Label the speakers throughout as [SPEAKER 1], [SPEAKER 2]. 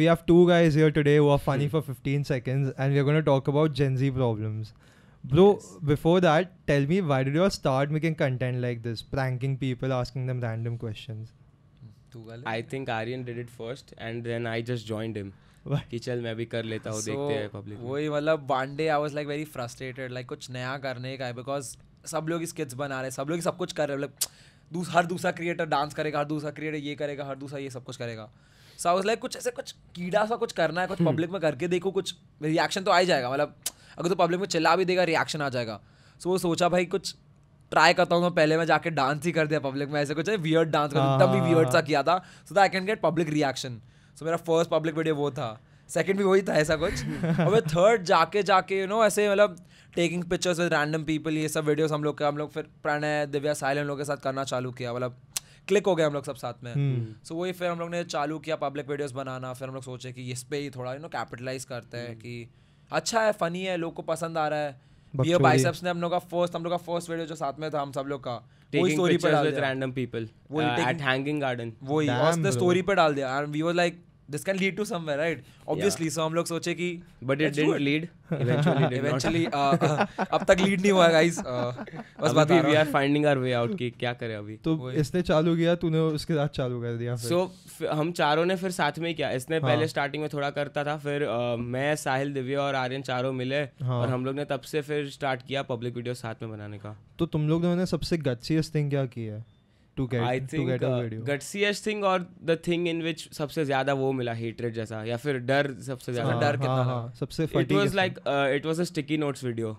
[SPEAKER 1] We have two guys here today who are funny for 15 seconds, and we are going to talk about Gen Z problems. Bro, yes. before that, tell me why did you all start making content like this, pranking people, asking them random questions?
[SPEAKER 2] I think Aryan did it first, and then I just joined him. कि चल मैं भी कर लेता हूँ so, देखते हैं public वही
[SPEAKER 3] मतलब बांडे I was like very frustrated like कुछ नया करने का है बिकॉज सब लोग स्केच बना रहे हैं सब लोग सब कुछ कर रहे हैं मतलब दूस, हर दूसरा क्रिएटर डांस करेगा हर दूसरा क्रिएटर ये करेगा हर दूसरा ये सब कुछ करेगा सो आई लाइक कुछ ऐसे कुछ कीड़ा सा कुछ करना है कुछ पब्लिक hmm. में करके देखो कुछ रिएक्शन तो आ ही जाएगा मतलब अगर तो पब्लिक में चिल्ला भी देगा रिएक्शन आ जाएगा सो वो सोचा भाई कुछ ट्राई करता हूँ तो पहले मैं जाके डांस ही कर दिया पब्लिक में ऐसे कुछ वियर्ड डांस कर तब भी वियर्ड सा हाँ। किया था so that I can get public reaction so मेरा फर्स्ट पब्लिक वीडियो वो था सेकंड भी वही था ऐसा कुछ और मैं थर्ड जाके जाके यू नो ऐसे मतलब taking pictures with random people ये सब वीडियोस हम लोग के हम लोग फिर प्रणय दिव्या साहिल हम लोग के साथ करना चालू किया मतलब क्लिक हो गए हम लोग सब साथ में सो हम्म। hmm. so, वही फिर हम लोग ने चालू किया पब्लिक वीडियोस बनाना फिर हम लोग सोचे कि इस पे ही थोड़ा यू नो कैपिटलाइज करते हैं hmm. कि अच्छा है फनी है लोग को पसंद आ रहा है ये बाइसेप्स ने हम लोग का फर्स्ट हम लोग का फर्स्ट वीडियो जो साथ में था हम सब लोग का वही स्टोरी uh, पे डाल दिया रैंडम पीपल वही एट हैंगिंग गार्डन वही और स्टोरी पे डाल दिया and we was like this can lead to somewhere right obviously so हम लोग सोचे कि but it didn't lead eventually eventually अब तक लीड नहीं हुआ गाइस uh, बस बात we are finding our way out कि क्या करें अभी
[SPEAKER 2] तो इसने
[SPEAKER 1] चालू किया तूने उसके साथ चालू कर दिया सो
[SPEAKER 2] so, हम चारों ने फिर साथ में किया इसने हाँ। पहले स्टार्टिंग में थोड़ा करता था फिर uh, मैं साहिल दिव्या और आर्यन चारों मिले हाँ। और हम लोग ने तब से फिर स्टार्ट किया पब्लिक वीडियो साथ में बनाने का
[SPEAKER 1] तो तुम लोग ने सबसे गच्चियस थिंग क्या है to get I think
[SPEAKER 2] gutsiest thing और द थिंग इन विच सबसे ज्यादा वो मिला हेटरेट जैसा या फिर डर सबसे ज्यादा हाँ, डर कितना हाँ, हाँ सबसे it was like it was a sticky notes video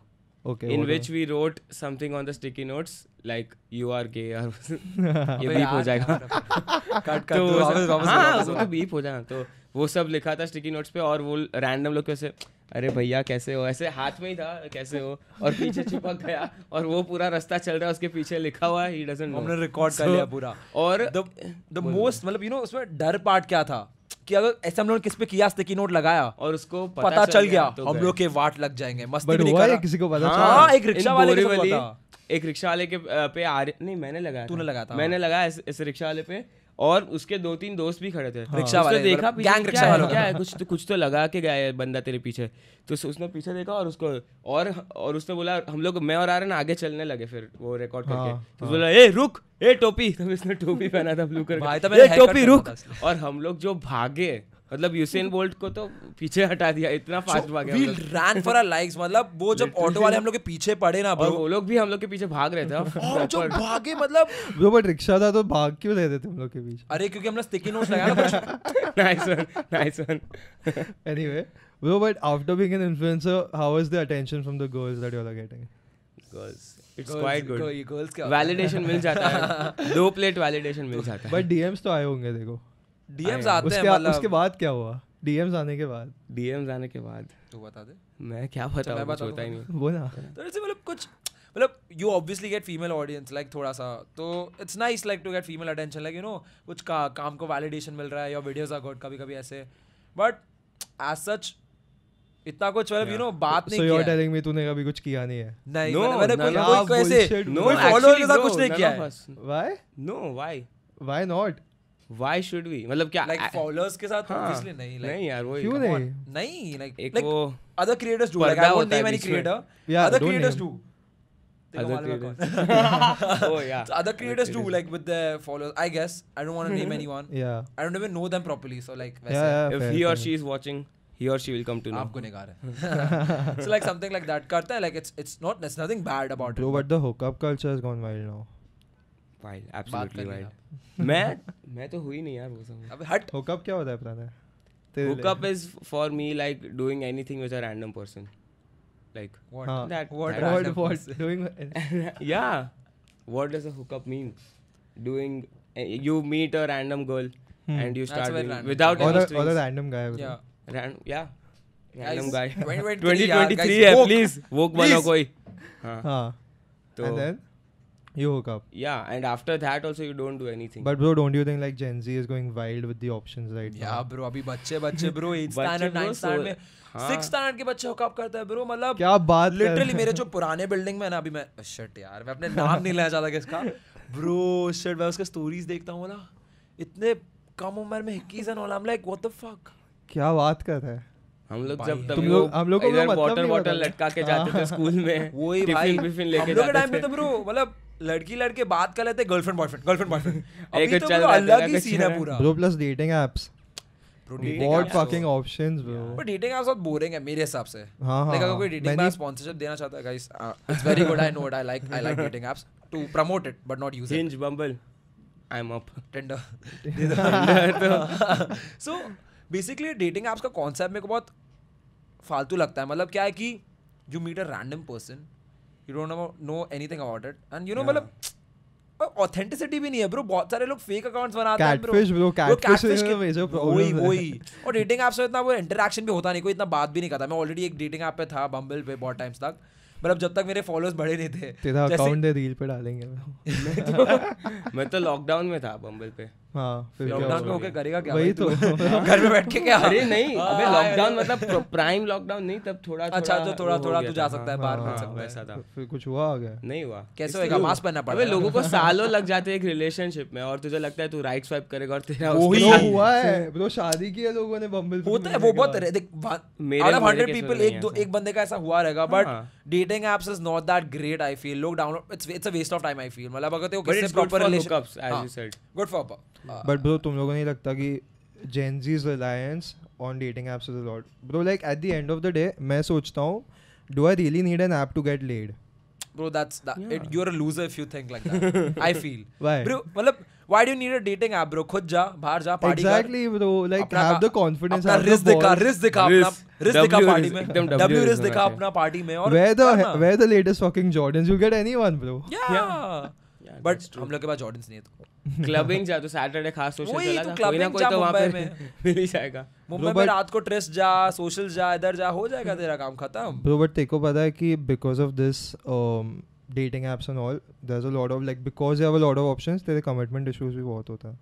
[SPEAKER 2] okay in which we wrote something on the sticky notes like you are gay और ये बीप हो जाएगा कट कर तो, हाँ, तो वापस वापस हां वो तो बीप हो जाएगा तो वो सब लिखा था स्टिकी नोट्स पे और वो रैंडम लोग कैसे अरे भैया कैसे हो ऐसे हाथ में ही था कैसे हो और पीछे चिपक गया
[SPEAKER 3] और वो पूरा रास्ता चल रहा है उसके पीछे लिखा हुआ है ही हमने रिकॉर्ड कर लिया पूरा और द मोस्ट मतलब यू नो उसमें डर पार्ट क्या था कि अगर ऐसे हम लोग किस पे किया स्टिकी नोट लगाया और उसको पता, पता चल गया तो हम लोग के वाट लग जाएंगे मस्त भी निकला किसी को पता हाँ, एक रिक्शा वाले को पता
[SPEAKER 2] एक रिक्शा वाले के पे आ रही नहीं मैंने लगाया तूने लगाया था मैंने लगाया इस रिक्शा वाले पे और उसके दो तीन दोस्त भी खड़े थे हाँ। रिक्शा वाले देखा गैंग रिक्शा वालों क्या है कुछ तो कुछ तो लगा के गया है बंदा तेरे पीछे तो उसने पीछे देखा और उसको और और उसने बोला हम लोग मैं और आर्यन आगे चलने लगे फिर वो रिकॉर्ड करके हाँ, तो हाँ। बोला ए रुक ए टोपी तो उसने टोपी पहना था ब्लू कलर टोपी रुक और हम लोग जो भागे मतलब यूसेन
[SPEAKER 3] बोल्ट को तो पीछे हटा दिया इतना फास्ट भागे we ran for our likes मतलब वो जब ऑटो वाले हम लोग के पीछे पड़े ना ब्रो वो लोग भी हम लोग के पीछे भाग रहे थे और जो भागे मतलब
[SPEAKER 1] ब्रो बट रिक्शा था तो भाग क्यों रहे थे तुम लोग के पीछे अरे क्योंकि हमने स्टिकी नोट्स लगाया ना nice one nice one anyway Bro, but after being an influencer, how was the attention from the girls that you're getting?
[SPEAKER 2] Girls. It's quite good. Girls, girls क्या वैलिडेशन मिल जाता है दो प्लेट वैलिडेशन मिल जाता है बट
[SPEAKER 1] डीएम्स तो आए होंगे देखो डीएम्स आते हैं मतलब उसके बाद क्या हुआ डीएम्स आने के बाद
[SPEAKER 2] डीएम्स आने के बाद तू बता दे मैं क्या बताऊं मैं बताता ही नहीं वो ना तो
[SPEAKER 3] ऐसे मतलब कुछ मतलब you obviously get female audience like थोड़ा सा तो it's nice like to get female attention like you know कुछ का काम को वैलिडेशन मिल रहा है या वीडियोस आर गुड कभी कभी ऐसे बट एज सच इतना कुछ मतलब यू नो बात नहीं so किया
[SPEAKER 1] टेलिंग मी तूने कभी कुछ किया नहीं है नहीं मैंने कोई कोई ऐसे नो फॉलोअर्स का कुछ नहीं किया है why
[SPEAKER 2] no why why not why should we मतलब क्या like followers के साथ हाँ, इसलिए नहीं like, नहीं यार वो क्यों नहीं नहीं like एक like वो other creators do like I won't name any creator yeah, other creators do other creators oh yeah so like
[SPEAKER 3] with their followers I guess I don't want to name anyone yeah I don't even know them properly so like yeah, yeah, if he or she is watching
[SPEAKER 2] he or she will come to know. आप गुनेगार हैं. so like
[SPEAKER 3] something like that करता है like it's it's not there's nothing bad about it. Bro,
[SPEAKER 1] but the hookup culture has gone wild now. Wild absolutely wild
[SPEAKER 3] मैं मैं तो हुई नहीं यार वो सब अब हट हुकअप क्या होता है पता
[SPEAKER 1] है
[SPEAKER 2] hookup is for me like doing anything with a random person like what huh. that what that what, what doing yeah what does a hookup mean doing uh, you meet a random girl hmm. and you start doing, without or a, or a random guy yeah Ran, yeah random guys, guy 2023 है please वोक बनो कोई
[SPEAKER 1] हाँ तो and then You hook up.
[SPEAKER 2] Yeah, and after that also you don't do anything. But
[SPEAKER 1] bro, don't you think like Gen Z is going wild with the options right yeah, now?
[SPEAKER 2] Yeah bro, abhi बच्चे बच्चे bro 8th standard 9th standard mein
[SPEAKER 3] six standard के बच्चे hookup करते हैं bro मतलब क्या बात literally मेरे जो पुराने बिल्डिंग में ना अभी मैं शर्ट यार मैं अपने नाम नहीं लेना चाहता किसका ब्रो शर्ट मैं उसका स्टोरीज देखता हूँ ना इतने कम उम्र में hickeys and all I am like what the fuck
[SPEAKER 1] क्या बात कर रहा है हम लोग जब तुम लोग हम लोग इधर वाटर मतलब वाटर लटका के जाते थे स्कूल हाँ। में वही भाई टिफिन लेके जाते थे टाइम पे तो ब्रो
[SPEAKER 3] मतलब लड़की लड़के बात कर लेते गर्लफ्रेंड बॉयफ्रेंड गर्लफ्रेंड बॉयफ्रेंड एक तो मतलब अलग ही सीन है पूरा ब्रो
[SPEAKER 1] प्लस डेटिंग एप्स बहुत फकिंग ऑप्शंस ब्रो पर
[SPEAKER 3] डेटिंग एप्स बहुत बोरिंग है मेरे हिसाब से हां हां अगर हाँ। कोई डेटिंग ऐप स्पोंसरशिप देना चाहता है guys it's very good I know it I like I like dating apps to promote it but not use it Hinge Bumble I am up Tinder so basically dating apps का concept मेरे को बहुत फालतू लगता है मतलब क्या है कि you meet a random person you don't know no thing about it and you know मतलब ऑथेंटिसिटी भी नहीं है ब्रो बहुत सारे लोग फेक अकाउंट्स बनाते हैं ब्रो ब्रो कैटफिश के मेजर वही वही और डेटिंग ऐप्स में इतना वो इंटरेक्शन भी होता नहीं कोई इतना बात भी नहीं करता मैं ऑलरेडी एक डेटिंग ऐप पे था बम्बल पे बहुत टाइम्स तक मतलब जब तक मेरे फॉलोअर्स बढ़े नहीं थे तेरा अकाउंट
[SPEAKER 1] रील पे डालेंगे
[SPEAKER 3] मैं तो
[SPEAKER 2] लॉकडाउन तो में था बम्बल पे लॉकडाउन हाँ, करेगा क्या वही तो घर में बैठ के क्या अरे नहीं अबे लॉकडाउन हाँ, मतलब प्राइम लॉकडाउन नहीं तब थोड़ा अच्छा तो थोड़ा थोड़ा तू जा हाँ, सकता है बाहर सकता है ऐसा था
[SPEAKER 1] फिर कुछ हुआ आ गया नहीं हुआ कैसे होएगा मास्क पहनना पड़ा लोगों को सालों
[SPEAKER 2] लग जाते हैं एक रिलेशनशिप में और तुझे लगता है तू राइट स्वाइप करेगा और तेरा वही हुआ है
[SPEAKER 1] वो तो शादी की लोगों ने बम्बल
[SPEAKER 3] होता है वो बहुत देख मेरे 100 पीपल एक दो एक बंदे का ऐसा हुआ रहेगा but dating apps is not that great I feel लोग download it's it's a waste of time I feel मतलब अगर तेरे को किससे proper said good for but
[SPEAKER 1] bro तुम लोगों को नहीं लगता कि Gen Z's reliance on dating apps is lot bro like at the end of the day मैं सोचता हूँ do I really need an app to get laid
[SPEAKER 3] bro that's that, yeah. it, you're a loser if you think like that i feel why bro matlab why do you need a dating app bro khud ja bahar ja party exactly kar. bro
[SPEAKER 1] like अपना have the confidence अपना risk दिखा risk दिखा अपना risk दिखा party में एकदम w risk दिखा अपना party में और where the where the latest fucking jordans you get anyone bro
[SPEAKER 3] yeah, yeah. But हम लोग के पास ऑडियंस नहीं है तो क्लबिंग जा तो सैटरडे खास सोशल चला तो कोई ना कोई तो वहां पे मिल ही जाएगा मुंबई में रात को ट्रेस जा सोशल जा इधर जा हो जाएगा तेरा काम खत्म
[SPEAKER 1] ब्रो बट तेको पता है कि because of this dating apps and all there is a lot of like because there are a lot of options तेरे कमिटमेंट इश्यूज भी बहुत होता है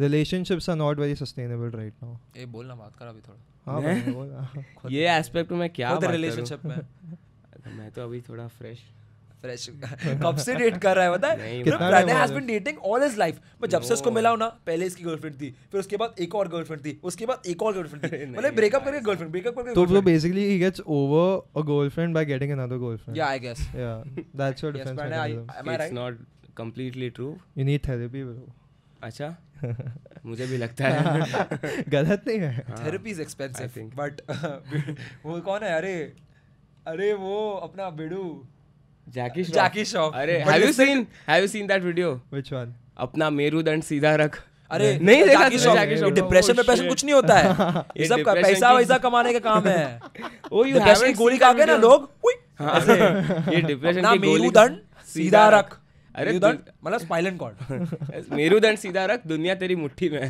[SPEAKER 1] relationships are not very sustainable right now
[SPEAKER 3] ए बोलना बात कर अभी थोड़ा
[SPEAKER 1] हां बोल ये एस्पेक्ट
[SPEAKER 2] में क्या बात है रिलेशनशिप में मैं तो अभी थोड़ा फ्रेश फ्रेश कब से डेट कर रहा है पता है has been dating all his life मैं जब से उसको
[SPEAKER 3] मिला हूं ना पहले इसकी गर्लफ्रेंड थी फिर उसके बाद एक और गर्लफ्रेंड थी उसके बाद एक और गर्लफ्रेंड थी मतलब ब्रेकअप करके गर्लफ्रेंड ब्रेकअप करके तो
[SPEAKER 1] बेसिकली ही gets over a girlfriend by getting another girlfriend या आई गेस या that's your defence it's
[SPEAKER 2] not completely
[SPEAKER 3] true
[SPEAKER 1] you need therapy bro अच्छा मुझे भी लगता है गलत नहीं है थेरेपी इज
[SPEAKER 2] एक्सपेंसिव बट
[SPEAKER 3] वो कौन है अरे अरे वो अपना बेडू
[SPEAKER 2] जैकी श्रॉफ जैकी श्रॉफ अरे have you seen have you seen that video which one अपना मेरुदंड सीधा रख अरे नहीं देखा जैकी डिप्रेशन में oh, पैसा कुछ नहीं होता है ये सब का पैसा वैसा कमाने का काम है ओ यू हैव गोली खा के ना लोग ये
[SPEAKER 3] डिप्रेशन की गोली हाँ। मेरुदंड तो सीधा रख अरे मतलब स्पाइलन कॉर्ड
[SPEAKER 2] मेरुदंड सीधा रख दुनिया तेरी मुट्ठी में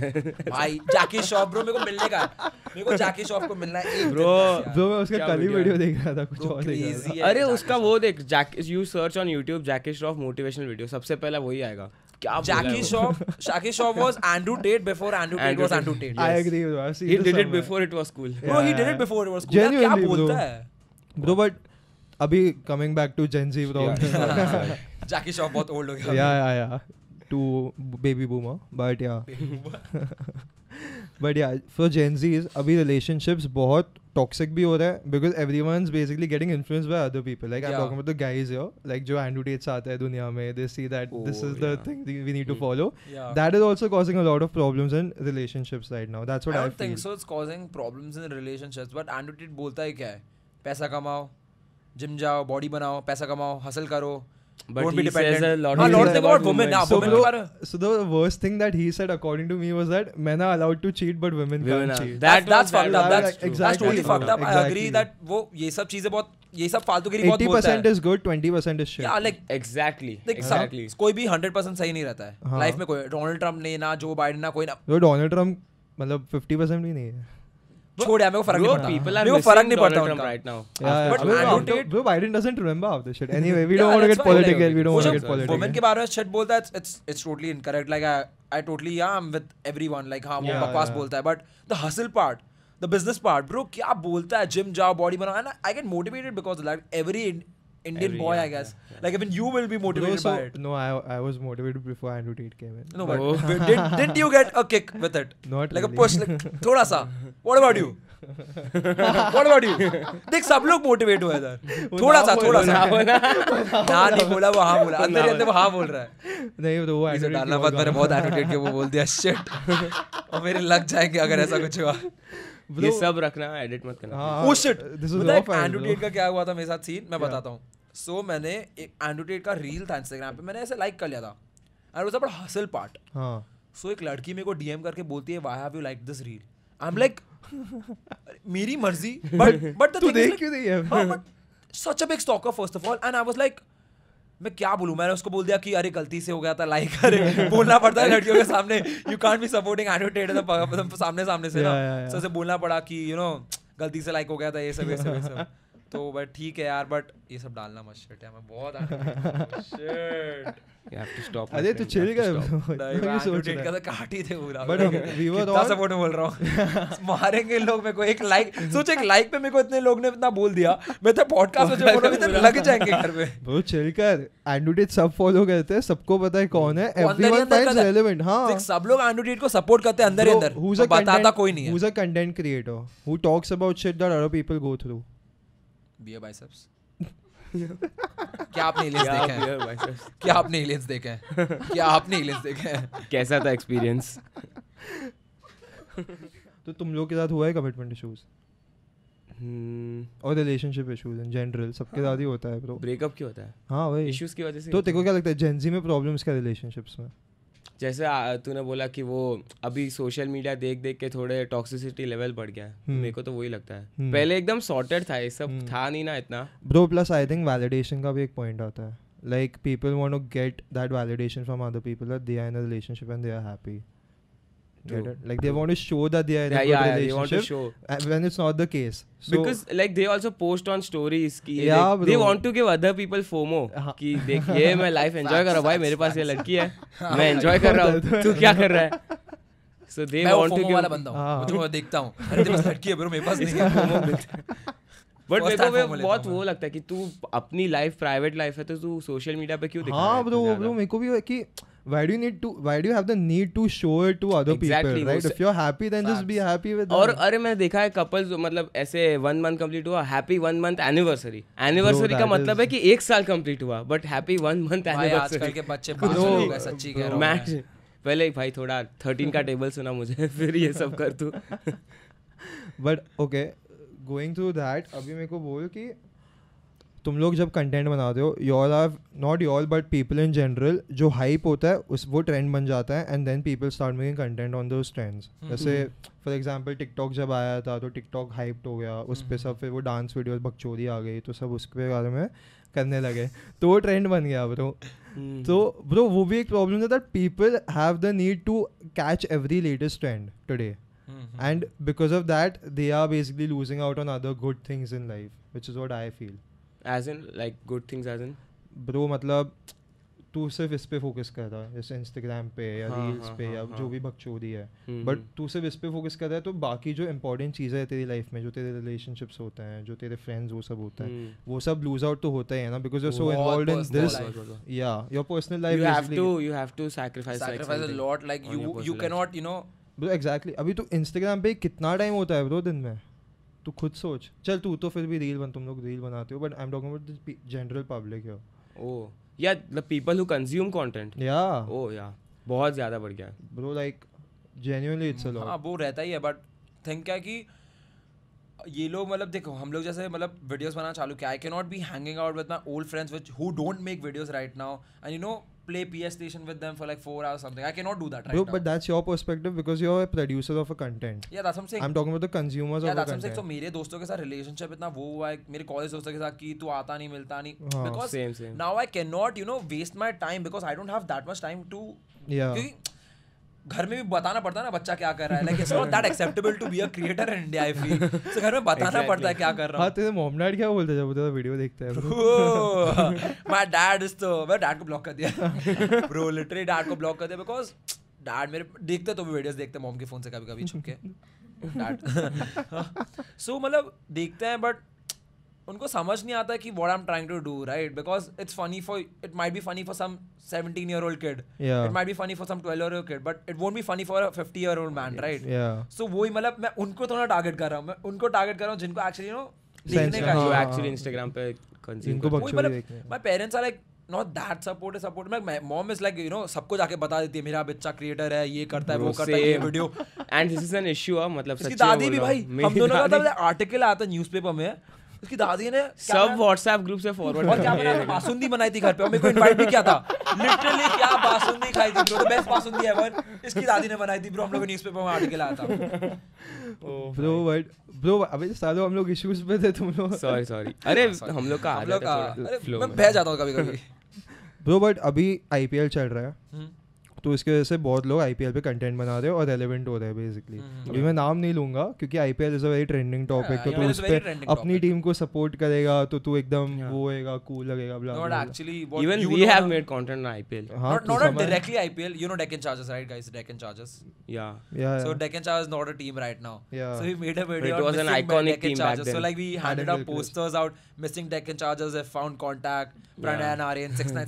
[SPEAKER 2] भाई
[SPEAKER 3] जाकी शॉप ब्रो मेरे को मिलने का मेरे को जाकी शॉप को मिलना है ब्रो ब्रो मैं उसका कल ही वीडियो देख रहा था कुछ और देख रहा
[SPEAKER 2] था अरे उसका वो देख जैक you search on YouTube Jackie Shroff motivational video सबसे पहला वही आएगा क्या Jackie Shaw
[SPEAKER 3] Jackie Shaw was Andrew Tate before Andrew Tate was Andrew Tate yes. I agree with you I've seen he did it before it was cool yeah. no he did it क्या बोलता है
[SPEAKER 1] bro but अभी coming back to Gen Z bro Jackie Shroff बहुत old हो गया yeah yeah yeah to baby boomer but yeah but yeah for Gen Z's अभी relationships बहुत toxic भी हो रहा है because every one is basically getting influence by other people like I talking the guys your like जो Andrew Tates आते हैं दुनिया में they see that this is the thing we need to follow that is also causing a lot of problems in relationships right now that's what I think
[SPEAKER 3] so it's causing problems in relationships but Andrew Tate बोलता है क्या है पैसा कमाओ gym जाओ body बनाओ पैसा कमाओ हसल करो But won't he be dependent. says a lot. of things about women. Now, so, women so,
[SPEAKER 1] so the worst thing that he said, according to me, was that men are allowed to cheat, but women, women can't cheat. That that's that's fucked up. That's that's, true. exactly. That's totally fucked up. Exactly. I agree
[SPEAKER 3] that वो ये सब चीजें बहुत ये सब फालतू की बहुत होता है 80% is
[SPEAKER 1] good 20% is shit yeah या लाइक
[SPEAKER 3] एग्जैक्टली एग्जैक्टली कोई भी 100% सही नहीं रहता है लाइफ में कोई डोनाल्ड ट्रंप ने ना जो बाइडेन ना कोई ना
[SPEAKER 1] डोनाल्ड ट्रंप मतलब 50% भी नहीं है छोड़ मेरे को को फर्क नहीं पड़ता राइट नाउ बट रोटेट
[SPEAKER 3] बोलता है but the hustle part the business part bro क्या बोलता है जिम जाओ बॉडी बनाओ and I get motivated because like every Indian Every, boy, yeah, I guess. Yeah, yeah. Like I mean, you will be motivated no, so, by
[SPEAKER 1] it. No, I I was motivated before Andrew Tate came in. No, but oh. did, didn't you get a kick with it? Not like really. a push, like thoda sa. What about you?
[SPEAKER 3] What about you? देख सब लोग motivate हुए इधर थोड़ा सा थोड़ा सा ना नहीं बोला वो हाँ बोला अंदर ही अंदर वो हाँ बोल रहा है
[SPEAKER 1] नहीं तो वो इसे डालना बाद मैंने बहुत एटीट्यूड के वो बोल दिया शिट
[SPEAKER 3] और मेरे लग जाएंगे अगर ऐसा कुछ हुआ ये सब रखना एडिट मत करना ओ शिट दिस वाज का क्या हुआ था मेरे साथ सीन मैं बताता हूँ सो so, मैंने एक एंडोटेट का रील था इंस्टाग्राम पे मैंने ऐसे लाइक कर लिया था and was about hustle part so एक लड़की मेरे को डीएम करके बोलती है why have you like this reel I am like मेरी मर्जी बट बट तू देख क्यों नहीं है such a big stalker first of all and I was like मैं क्या बोलूँ मैंने उसको बोल दिया कि अरे गलती से हो गया था लाइक अरे बोलना पड़ता है लड़कियों के सामने यू कांट बी सपोर्टिंग एडवोटेट सामने सामने से ना सर से बोलना पड़ा कि यू नो गलती से लाइक हो गया था ये सब ये सब तो बट ठीक है यार बट ये सब डालना मत शिट यार मैं बहुत शिट you have to अरे तू चिल कर नहीं सोच रहा था तो काट ही दे पूरा but we were all support में बोल रहा हूं मारेंगे लोग मेरे को एक लाइक सोच एक लाइक पे मेरे को इतने लोग ने इतना बोल दिया मैं तो पॉडकास्ट में जो बोल रहा हूं लग जाएंगे घर पे
[SPEAKER 1] वो चिल कर एंडोडेट सब फॉलो करते हैं सबको पता है कौन है एवरीवन फाइंड्स रेलेवेंट हां
[SPEAKER 3] सब लोग एंडोडेट को सपोर्ट करते हैं अंदर ही अंदर बताता कोई नहीं है who
[SPEAKER 1] is a content creator who talks about shit that other people go through
[SPEAKER 3] beer biceps क्या आपने एलियंस देखे हैं क्या आपने एलियंस देखे हैं क्या आपने एलियंस देखे हैं
[SPEAKER 2] कैसा था एक्सपीरियंस
[SPEAKER 1] तो तुम लोग के साथ हुआ है कमिटमेंट हम्म। इश्यूज और रिलेशनशिप इश्यूज इन जनरल सबके साथ ही होता है ब्रेकअप क्यों होता है हाँ वही इश्यूज की वजह से तो देखो क्या लगता है जेंजी में प्रॉब्लम्स क्या रिलेशनशिप्स में
[SPEAKER 2] जैसे तूने बोला कि वो अभी सोशल मीडिया देख देख के थोड़े टॉक्सिसिटी लेवल बढ़ गया है हम्म। मेरे को तो वही लगता है हम्म। पहले एकदम सॉर्टेड था ये सब हम्म। था नहीं ना इतना
[SPEAKER 1] bro plus I think validation का भी एक पॉइंट आता है like people want to get that validation from other people that they are in a relationship and they are happy Get Like they want to show that they are in yeah, a good yeah, relationship they want to show. when it's not the case. So, because
[SPEAKER 2] like they also post on stories ki yeah, they, they want to give other people FOMO कि देख ये मैं life enjoy कर रहा हूँ भाई मेरे पास ये लड़की है मैं एंजॉय कर रहा हूँ तू क्या कर रहा है so they want to give वाला बंदा हूं मैं तो देखता हूं अरे तेरे पास लड़की है ब्रो मेरे पास नहीं है बट मेरे को वो बहुत वो लगता है कि तू अपनी लाइफ प्राइवेट लाइफ है तो तू सोशल मीडिया पे क्यों दिखा हाँ ब्रो
[SPEAKER 1] ब्रो मेरे को भी है कि why do you need to why do you have the need to show it to other exactly, people right if you're happy then just be happy with और
[SPEAKER 2] अरे मैंने देखा है कपल्स मतलब ऐसे वन मंथ कंप्लीट हुआ happy one month anniversary anniversary का मतलब है कि एक साल कंप्लीट हुआ but happy one month anniversary आजकल के बच्चे हो पागल सच्ची कह रहा हूं पहले ही भाई थोड़ा 13 का टेबल सुना मुझे फिर ये सब कर
[SPEAKER 1] तू but okay going through that अभी मेरे को बोल कि तुम लोग जब कंटेंट बनाते हो your are not your but people in general जो हाइप होता है उस वो ट्रेंड बन जाता है and then people start making content on those trends जैसे फॉर एग्जाम्पल टिकटॉक जब आया था तो टिकटॉक हाइप्ड हो गया उस पर हम्म। सब फिर वो डांस वीडियो बकचोदी आ गई तो सब उसके बारे में करने लगे तो वो ट्रेंड बन गया ब्रो हम्म। तो ब्रो वो भी एक प्रॉब्लम था that people have the need to catch every latest trend today Mm-hmm. And because of that, they are basically losing out on other good things in life, which is what I feel. As in, like good things, as in. Bro, मतलब तू सिर्फ इस पे focus कर रहा है जैसे Instagram पे या रील्स हाँ, हाँ, पे या हाँ, जो भी बकचोदी है बट हम्म, हम्म। तू सिर्फ इस पे फोकस कर रहा है तो बाकी जो इंपॉर्टेंट चीज़ें हैं तेरी लाइफ में जो तेरे रिलेशनशिप्स होते हैं जो तेरे फ्रेंड्स वो सब होते हैं हम्म। वो सब लूज आउट तो होता ही है ना because you so involve in this या your personal life you have to you
[SPEAKER 2] have to sacrifice sacrifice a
[SPEAKER 3] lot like you you can not you know
[SPEAKER 1] bro exactly अभी तो इंस्टाग्राम पे कितना टाइम होता है ब्रो दिन में तू खुद सोच चल तू तो फिर भी रील बन तुम लोग रील बनाते हो but I am talking about general public है
[SPEAKER 2] ओ या the people who consume content या ओ या बहुत ज़्यादा बढ़
[SPEAKER 1] गया bro like genuinely it's a lot हां
[SPEAKER 3] वो रहता ही है बट थिंक क्या कि ये लोग मतलब देखो हम लोग जैसे मतलब वीडियोस बनाना चालू किया I can not be hanging out with my old friends which who don't make videos right now and you know play PS Station with them for like four hours something. I cannot do that right Bro, now. But
[SPEAKER 1] that's your perspective because you're a producer of a content. Yeah, that's what I'm saying. I'm talking about the consumers yeah, of that's the content. So
[SPEAKER 3] मेरे दोस्तों के साथ relationship with वो हुआ है मेरे college दोस्तों के साथ कि तू आता milta मिलता नहीं. Because same, same. now I cannot you know waste my time because I don't have that much time to. Yeah. घर में भी बताना पड़ता है ना बच्चा क्या कर रहा है like it's not that acceptable to be a creator in India I feel so घर में बताना पड़ता है क्या कर रहा हूं हां
[SPEAKER 1] तेरे मॉम डैड क्या बोलते जब तेरा वीडियो देखते हैं
[SPEAKER 3] माय डैड इज तो मैं डैड को ब्लॉक कर दिया ब्रो लिटरली डैड को ब्लॉक कर दिया बिकॉज़ डैड मेरे देखते तो वीडियोस देखते मॉम के फोन से कभी कभी छुप के डैड सो मतलब देखते हैं बट उनको समझ नहीं आता कि what I am trying to do right because it's funny for it might be funny for some seventeen year old kid it might be funny for some twelve year old kid but it won't be funny for fifty year old man right so वो ही मतलब मैं उनको थोड़ा target कर रहा हूँ मैं उनको टारगेट कर रहा हूँ जिनको एक्चुअली हाँ, हाँ, हाँ। नो मतलब देखने का जो एक्चुअली इंस्टाग्राम पे कंज्यूम मतलब my parents are like not that support is support मैं mom is like you know सबको जाके बता देती है मेरा बच्चा क्रिएटर है ये करता है वो करता है ये video
[SPEAKER 2] and this is an issue मतलब सच्ची दादी भी भाई हम दोनों का मतलब
[SPEAKER 3] आर्टिकल आता न्यूज़पेपर में उसकी दादी ने सब व्हाट्सएप ग्रुप से फॉरवर्ड और क्या बना बासुंदी बनाई थी घर पे मेरे को इनवाइट भी किया था लिटरली क्या बासुंदी खाई थी ब्रो बेस्ट बासुंदी एवर इसकी दादी ने बनाई थी ब्रो हम लोग न्यूज़पेपर में आर्टिकल आया था
[SPEAKER 1] ब्रो बट ब्रो अभी सालों हम लोग इश्यूज पे थे तुम लोग सॉरी सॉरी अरे हम लोग का हम लोग का अरे मैं बह जाता हूं कभी-कभी ब्रो बट अभी आईपीएल चल रहा है हम्म। तो इसके वजह से बहुत लोग आई पे कंटेंट बना रहे हो और रेलिवेंट हो रहे हैं बेसिकली हम्म, अभी मैं नाम नहीं लूंगा क्योंकि I P L is a very trending topic तो तू उस पर अपनी टीम को सपोर्ट करेगा तो तू एकदम हाँ. वो होएगा कूल लगेगा blah not actually
[SPEAKER 3] even we have made content on IPL not not directly IPL you know chargers right guys chargers या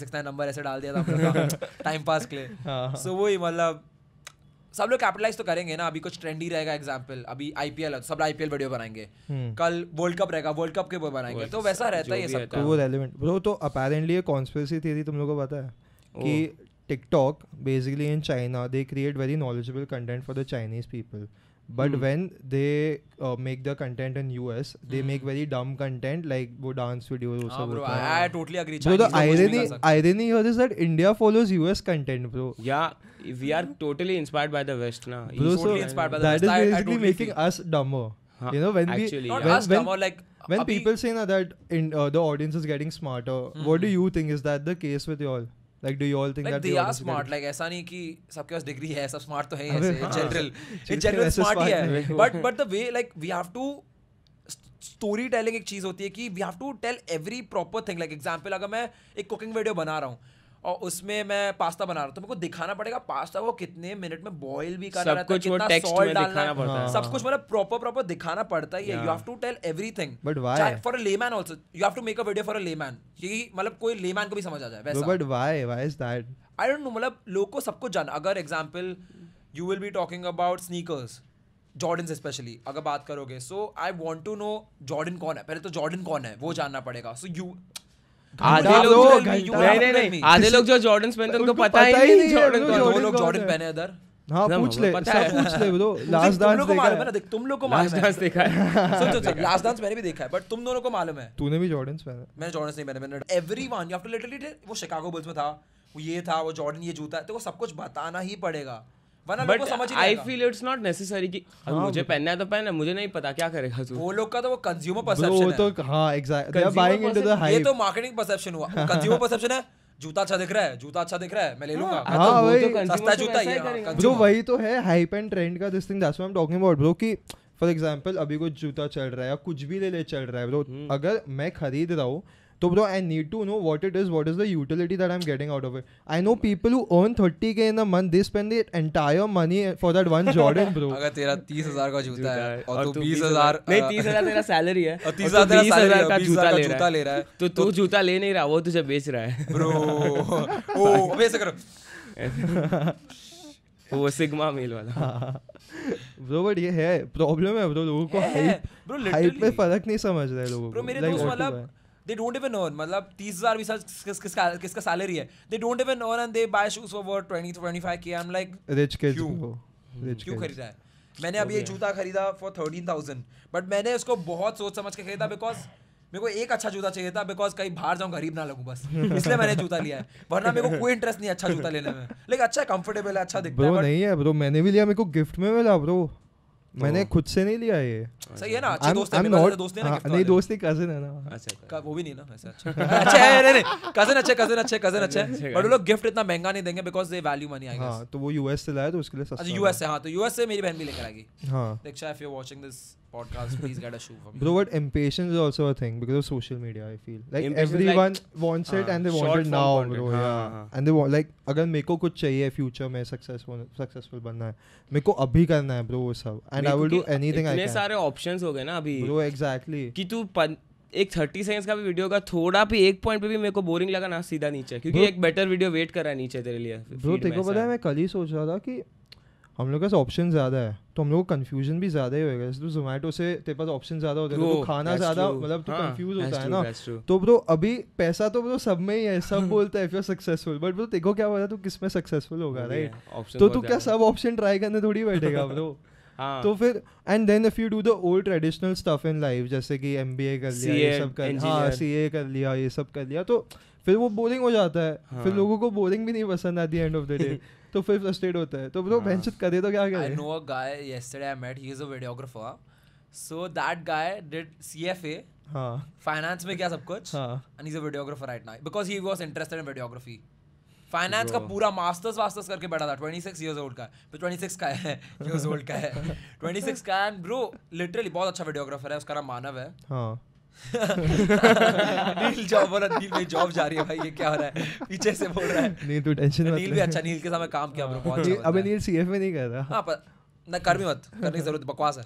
[SPEAKER 3] 6969 ऐसे डाल दिया था टाइम पास के लिए हाँ, सो हाँ। वही मतलब सब लोग कैपिटलाइज तो करेंगे ना अभी कुछ ट्रेंडी रहेगा एग्जाम्पल अभी आईपीएल सब आईपीएल वीडियो बनाएंगे हम्म। कल वर्ल्ड कप रहेगा वर्ल्ड कप के वो बनाएंगे तो वैसा रहता है ये सब तो वो
[SPEAKER 1] रेलेवेंट ब्रो तो अपेरेंटली ये कॉन्स्पिरेसी थ्योरी तुम लोगों को पता है कि TikTok basically in China they create very knowledgeable content for the Chinese people but mm. when they uh, make the content in US, they mm. make very dumb content like वो dance videos. Ah, bro, I, I totally agree. So the irony irony here is that India follows US content, bro.
[SPEAKER 2] Yeah, we are totally inspired by the West, now. Bro, totally inspired by the that West. That is basically I, I totally making
[SPEAKER 1] feel. us dumber. Huh, you know when actually, we not when, us when, dumber like when people say na, that in, uh, the audience is getting smarter. mm What do hmm. you think is that the case with y'all? like do you all think like that they are smart
[SPEAKER 3] like ऐसा नहीं कि सबके पास degree है सब smart तो है ही ऐसे हाँ, general जनरल general smart ही है but but the way like we have story telling एक चीज होती है कि we have to tell every proper thing like example अगर मैं एक कुकिंग वीडियो बना रहा हूँ और उसमें मैं पास्ता बना रहा हूँ तो मेरे को दिखाना पड़ेगा पास्ता वो कितने मिनट में बॉईल भी करना रहता है कितना सॉल्ट डालना है सब हाँ। कुछ मतलब प्रॉपर प्रॉपर दिखाना पड़ता है you have to tell everything but why for a layman also you have to make a video for a layman ये मतलब कोई लेमैन को भी समझ आ जाए वैसा but
[SPEAKER 1] why why is that
[SPEAKER 3] I don't know मतलब लोग को सब कुछ जानना अगर example you will be talking about sneakers Jordan specially अगर बात करोगे so I want to know Jordan कौन है पहले तो जॉर्डन कौन है वो जानना पड़ेगा सो यू आधे लोग तो नहीं नहीं नहीं आधे लोग जो जॉर्डन पहनते उनको पता ही नहीं जॉर्डन दो लोग जॉर्डन पहने अदर हाँ पूछ ले सब पूछ ले लास्ट डांस देखा है देख
[SPEAKER 1] तुम लोग को डांस देखा है लास्ट
[SPEAKER 3] डांस मैंने भी देखा है बट तुम दोनों को मालूम है तूने भी मैंने नहीं मैंने everyone you have to literally वो शिकागो बुल्स में था वो ये था वो जॉर्डन ये जूता है तो वो सब कुछ बताना ही पड़ेगा I feel it's not
[SPEAKER 2] necessary कि हाँ, मुझे पहनना है तो मुझे नहीं पता क्या करेगा
[SPEAKER 3] तू वो लोग का तो वो कंज्यूमर परसेप्शन है वो
[SPEAKER 1] तो हां they buying into the hype ये तो
[SPEAKER 3] मार्केटिंग परसेप्शन हुआ कंज्यूमर परसेप्शन है जूता अच्छा दिख रहा है जूता अच्छा दिख रहा है मैं ले लूंगा हाँ, हाँ, तो सस्ता जूता ही
[SPEAKER 1] वही तो है हाइप एंड ट्रेंड का this thing that's what I am talking about bro कि फॉर एग्जांपल अभी जूता चल रहा है या कुछ भी ले ले चल रहा है ब्रो हम्म। अगर मैं खरीद रहा हूँ तो bro I need to know what it is what is the utility that I am getting out of it I know people who earn thirty K in a month this spend the entire money for that one Jordan bro अगर
[SPEAKER 3] तेरा 30000 का जूता है और तू 20000 नहीं
[SPEAKER 2] 30000 तेरा salary है और 30000 तेरा का जूता ले रहा है तो तू तो- जूता ले नहीं रहा वो तुझे बेच रहा है ब्रो ओ बेच करो
[SPEAKER 1] वो सिग्मा मेल वाला ब्रो ब्रो ब्रो ये है है प्रॉब्लम लोगों को हाइप हाइप पे फर्क नहीं समझ रहे लोगों को मेरे दोस्त वाला
[SPEAKER 3] दे डोंट इवन अर्न मतलब तीस हज़ार बीस हज़ार किसका किसका सैलरी है they don't even earn and they buy shoes for twenty twenty five K I am like
[SPEAKER 1] rich kids क्यों क्यों खरीदा है
[SPEAKER 3] मैंने अभी ये जूता खरीदा फॉर थर्टीन थाउजेंड बट मैंने उसको बहुत सोच समझ के खरीदा बिकॉज मेरे को एक अच्छा जूता चाहिए था बिकॉज कहीं बाहर जाऊँ गरीब ना लगूँ बस इसलिए मैंने जूता लिया है वरना मेरे को कोई इंटरेस्ट नहीं अच्छा जूता लेने में लेकिन अच्छा कंफर्टेबल है अच्छा दिखता है
[SPEAKER 1] नहीं है ब्रो मैंने भी लिया मेरे को गिफ्ट में मिला ब्रो तो मैंने खुद से नहीं लिया ये सही है ना अच्छे दोस्त मेरे दोस्त हैं ना नहीं हाँ, दोस्त ही कजन है ना अच्छा,
[SPEAKER 3] अच्छा। वो भी नहीं ना वैसे अच्छा अच्छा है नहीं कजन अच्छे कजन अच्छे कजन अच्छे अच्छा, अच्छा। बट लोग गिफ्ट इतना महंगा नहीं देंगे because they value money I guess हां तो
[SPEAKER 1] वो यूएस से लाया तो उसके लिए सस्ता अच्छा यूएस से
[SPEAKER 3] हां तो यूएस से मेरी बहन भी लेकर आ गई हां Diksha if you are watching this podcast please get a shoe for me
[SPEAKER 1] bro what impatience is also a thing because of social media i feel like impatience everyone like, wants it and they want it now content. bro yeah. yeah हाँ. and they want like agar meko kuch chahiye future mein successful successful banna hai meko abhi karna hai bro wo sab and सब i will do anything i can itne
[SPEAKER 2] sare options ho gaye na abhi bro exactly ki tu एक thirty seconds का भी video का थोड़ा भी एक point पे भी मेरे को बोरिंग लगा ना सीधा नीचे क्योंकि एक बेटर वीडियो वेट कर रहा है नीचे तेरे लिए ब्रो तेरे को पता है
[SPEAKER 1] मैं कल ही सोच रहा था कि हम लोग के पास ऑप्शन ज़्यादा है तो हम लोग कंफ्यूजन भी ज़्यादा ही होगा जैसे तो जोमेटो से तेरे पास ऑप्शन ज़्यादा होते हैं तो खाना ज़्यादा मतलब तो कंफ्यूज होता है तो मतलब हाँ, ना तो ब्रो अभी पैसा तो ब्रो सब में ही है सब बोलता है if you are successful but bro देखो क्या होगा तू किस में सक्सेसफुल होगा राइट तो तू क्या सब ऑप्शन ट्राई करने थोड़ी बैठेगा ब्रो हाँ। तो फिर and then if you do the old traditional stuff in life जैसे कि एम कर लिया ये सब कर हाँ सी ए कर लिया ये सब कर लिया तो फिर वो बोरिंग हो जाता है हाँ। फिर लोगों को बोरिंग भी नहीं पसंद आती एंड ऑफ द डे तो फिर फ्रस्ट्रेट होता है तो ब्रो तो हाँ। कर दे तो क्या करे I know
[SPEAKER 3] a guy yesterday I met he is a videographer so that guy did CFA हां फाइनेंस में क्या सब कुछ हां and he is a videographer right now because he was interested in videography finance का पूरा masters वास्टर्स करके बैठा था 26 इयर्स ओल्ड का तो 26 का है इयर्स ओल्ड का है 26 का एंड ब्रो लिटरली बहुत अच्छा वीडियोग्राफर है उसका नाम मानव है हां नील जॉब हो रहा नील में जॉब जा रही है भाई ये क्या हो रहा है पीछे से बोल रहा है नील तू टेंशन मत नील भी अच्छा नील के साथ मैं काम किया ब्रो बहुत अबे नील
[SPEAKER 1] सीएफ में नहीं कर रहा
[SPEAKER 3] हां पर ना कर भी मत करने की जरूरत बकवास है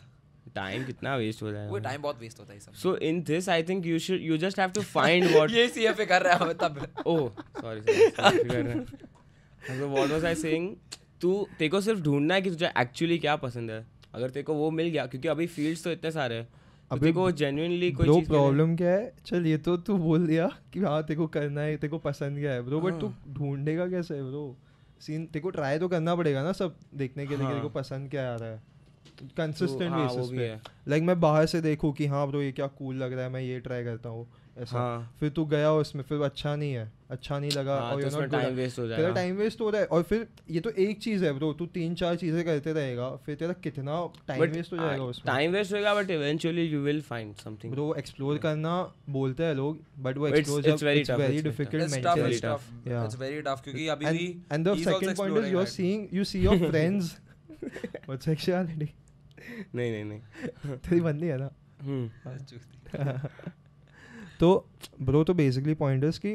[SPEAKER 3] टाइम कितना वेस्ट हो रहा है वो टाइम बहुत वेस्ट होता है सब so
[SPEAKER 2] in this I think you should you just have to find what ये
[SPEAKER 3] सीएफए कर रहा है तब
[SPEAKER 2] ओह सॉरी सॉरी कर रहा है so what was I saying तू तेरे को सिर्फ ढूंढना है कि तुझे एक्चुअली क्या पसंद है अगर तेरे को वो मिल गया क्योंकि अभी फील्ड्स तो इतने सारे हैं
[SPEAKER 1] अभी देखो जेन्युइनली कोई चीज प्रॉब्लम क्या है चल ये तो तू बोल दिया कि हां तेरे को करना है तेरे को पसंद क्या है ब्रो बट तू हाँ। ढूंढेगा कैसे ब्रो सीन तेरे को ट्राई तो करना पड़ेगा ना सब देखने के लिए तेरे को हाँ। पसंद क्या आ रहा है कंसिस्टेंट तो, बेसिस हाँ, पे लाइक मैं बाहर से देखूं कि हां ब्रो ये क्या कूल लग रहा है मैं ये ट्राई करता हूं ऐसा हाँ। फिर तू गया उसमें फिर अच्छा नहीं है अच्छा नहीं लगा हाँ, और यू नॉट टाइम वेस्ट हो जाएगा तेरा टाइम वेस्ट हो रहा है और फिर ये तो एक चीज़ है ब्रो तू तीन चार चीज़ें करते रहेगा फिर तेरा कितना टाइम वेस्ट हो जाएगा उसमें
[SPEAKER 2] टाइम वेस्ट होगा but eventually you
[SPEAKER 1] will find something bro explore करना बोलते हैं लोग बट वो explore it's very tough very difficult mentally it's tough it's
[SPEAKER 3] very tough क्योंकि अभी भी and the second point is you are seeing you see your friends
[SPEAKER 1] what sexuality नहीं नहीं नहीं तेरी बंदी है ना हम्म तो ब्रो तो बेसिकली पॉइंट इज़ कि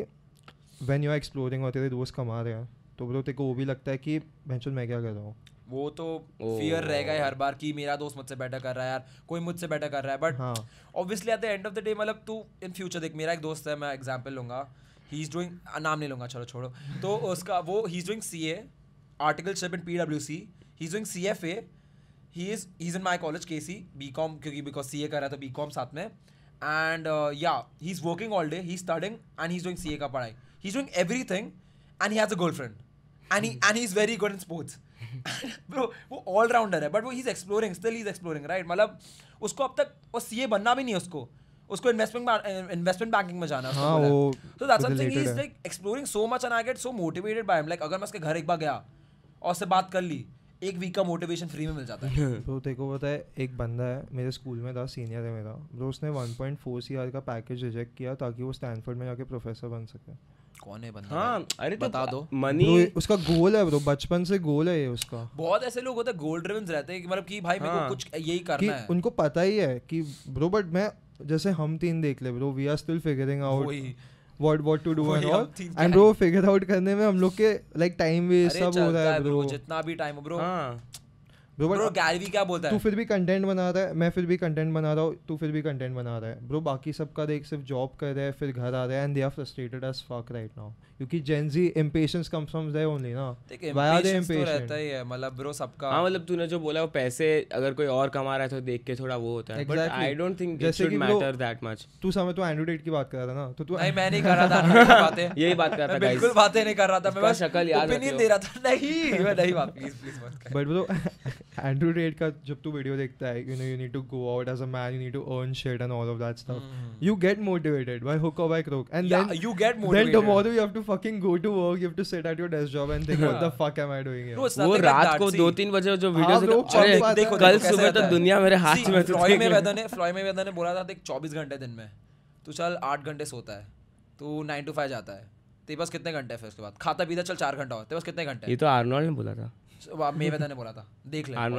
[SPEAKER 1] वैन यू आर एक्सप्लोरिंग और तेरे दोस्त कमा रहे हैं तो ब्रो तेरे को वो भी लगता है कि भैंसुल मैं क्या कर रहा हूँ
[SPEAKER 3] वो तो फियर रहेगा हर बार कि मेरा दोस्त मुझसे बेटर कर रहा है यार कोई मुझसे बेटर कर रहा है but obviously at the end of the day मतलब तू इन फ्यूचर देख मेरा एक दोस्त है मैं एग्जाम्पल लूंगा ही इज़ डूइंग नाम नहीं लूंगा चलो छोड़ो तो उसका वो he is doing C A ship in P W C he is doing C F A he is he is in my college के सी बी कॉम क्योंकि बिकॉज सी ए कर रहा है तो बी कॉम साथ में and uh, yeah he's working all day he's studying and he's doing ca ka padhai he's doing everything and he has a girlfriend and he and he's very good in sports bro वो all rounder है but वो is exploring still is exploring right मतलब उसको अब तक वो CA बनना भी नहीं है उसको उसको इन्वेस्टमेंट इन्वेस्टमेंट बैंकिंग में जाना so that's something is like exploring so much and I get so motivated by like अगर मैं उसके घर एक बार गया और उससे बात कर ली एक वीक का मोटिवेशन फ्री में मिल जाता
[SPEAKER 1] है तो देखो पता है एक बंदा है मेरे स्कूल में था सीनियर है मेरा तो उसने 1.4 पॉइंट का पैकेज रिजेक्ट किया ताकि वो स्टैनफोर्ड में जाके प्रोफेसर बन सके
[SPEAKER 3] कौन है बंदा हाँ अरे तो बता दो मनी
[SPEAKER 1] उसका गोल है ब्रो बचपन से गोल है ये उसका
[SPEAKER 3] बहुत ऐसे लोग होते हैं गोल ड्रिवन रहते हैं मतलब कि भाई मेरे को हाँ। कुछ यही करना है
[SPEAKER 1] उनको पता ही है कि ब्रो बट मैं जैसे हम तीन देख ले bro we are still figuring out what what to do and all and bro figure out करने में हम लोग के लाइक टाइम वेस्ट सब हो रहा है ब्रो जितना भी टाइम ब्रो ब्रो क्या बोलता है तू फिर भी कंटेंट बना रहा है मैं फिर भी कंटेंट बना रहा हूँ तू फिर भी कंटेंट बना रहा है ब्रो बाकी देख सिर्फ जॉब कर फिर घर आ and they are frustrated as fuck right now क्योंकि ओनली ना तो
[SPEAKER 3] मतलब,
[SPEAKER 2] हाँ, मतलब तूने जो बोला वो पैसे अगर कोई और कमा रहा है तो देख के थोड़ा वो होता है बट
[SPEAKER 1] तो ना तो मैं नहीं कर रहा था यही बात कर रहा था बिल्कुल बातें नहीं कर रहा था शक्ल याद नहीं दे रहा था नहीं
[SPEAKER 3] बट
[SPEAKER 1] ब्रो Andrew Tate का जब तू वीडियो देखता है you know you need to go out as a man you need to earn shit and all of that stuff you get motivated by hook और by crook and then you get motivated then tomorrow you have to fucking go to work you have to sit at your desk job and think what the fuck am I doing वो रात को 2-3 बजे जो videos हाँ देखो कल सुबह तो दुनिया मेरे हाथ में फ्लॉय में वेदर ने फ्लॉय में वेदर
[SPEAKER 3] ने बोला था देख 24 घंटे दिन में तू चल 8 घंटे सोता है तू 9 टू 5 जाता है तेरे पास कितने घंटे फिर उसके बाद खाता पीता चल चार घंटा होता है बस कितने घंटे ये तो आर्नोल्ड ने बोला था मेवेदर ने बोला था देख ले हाँ,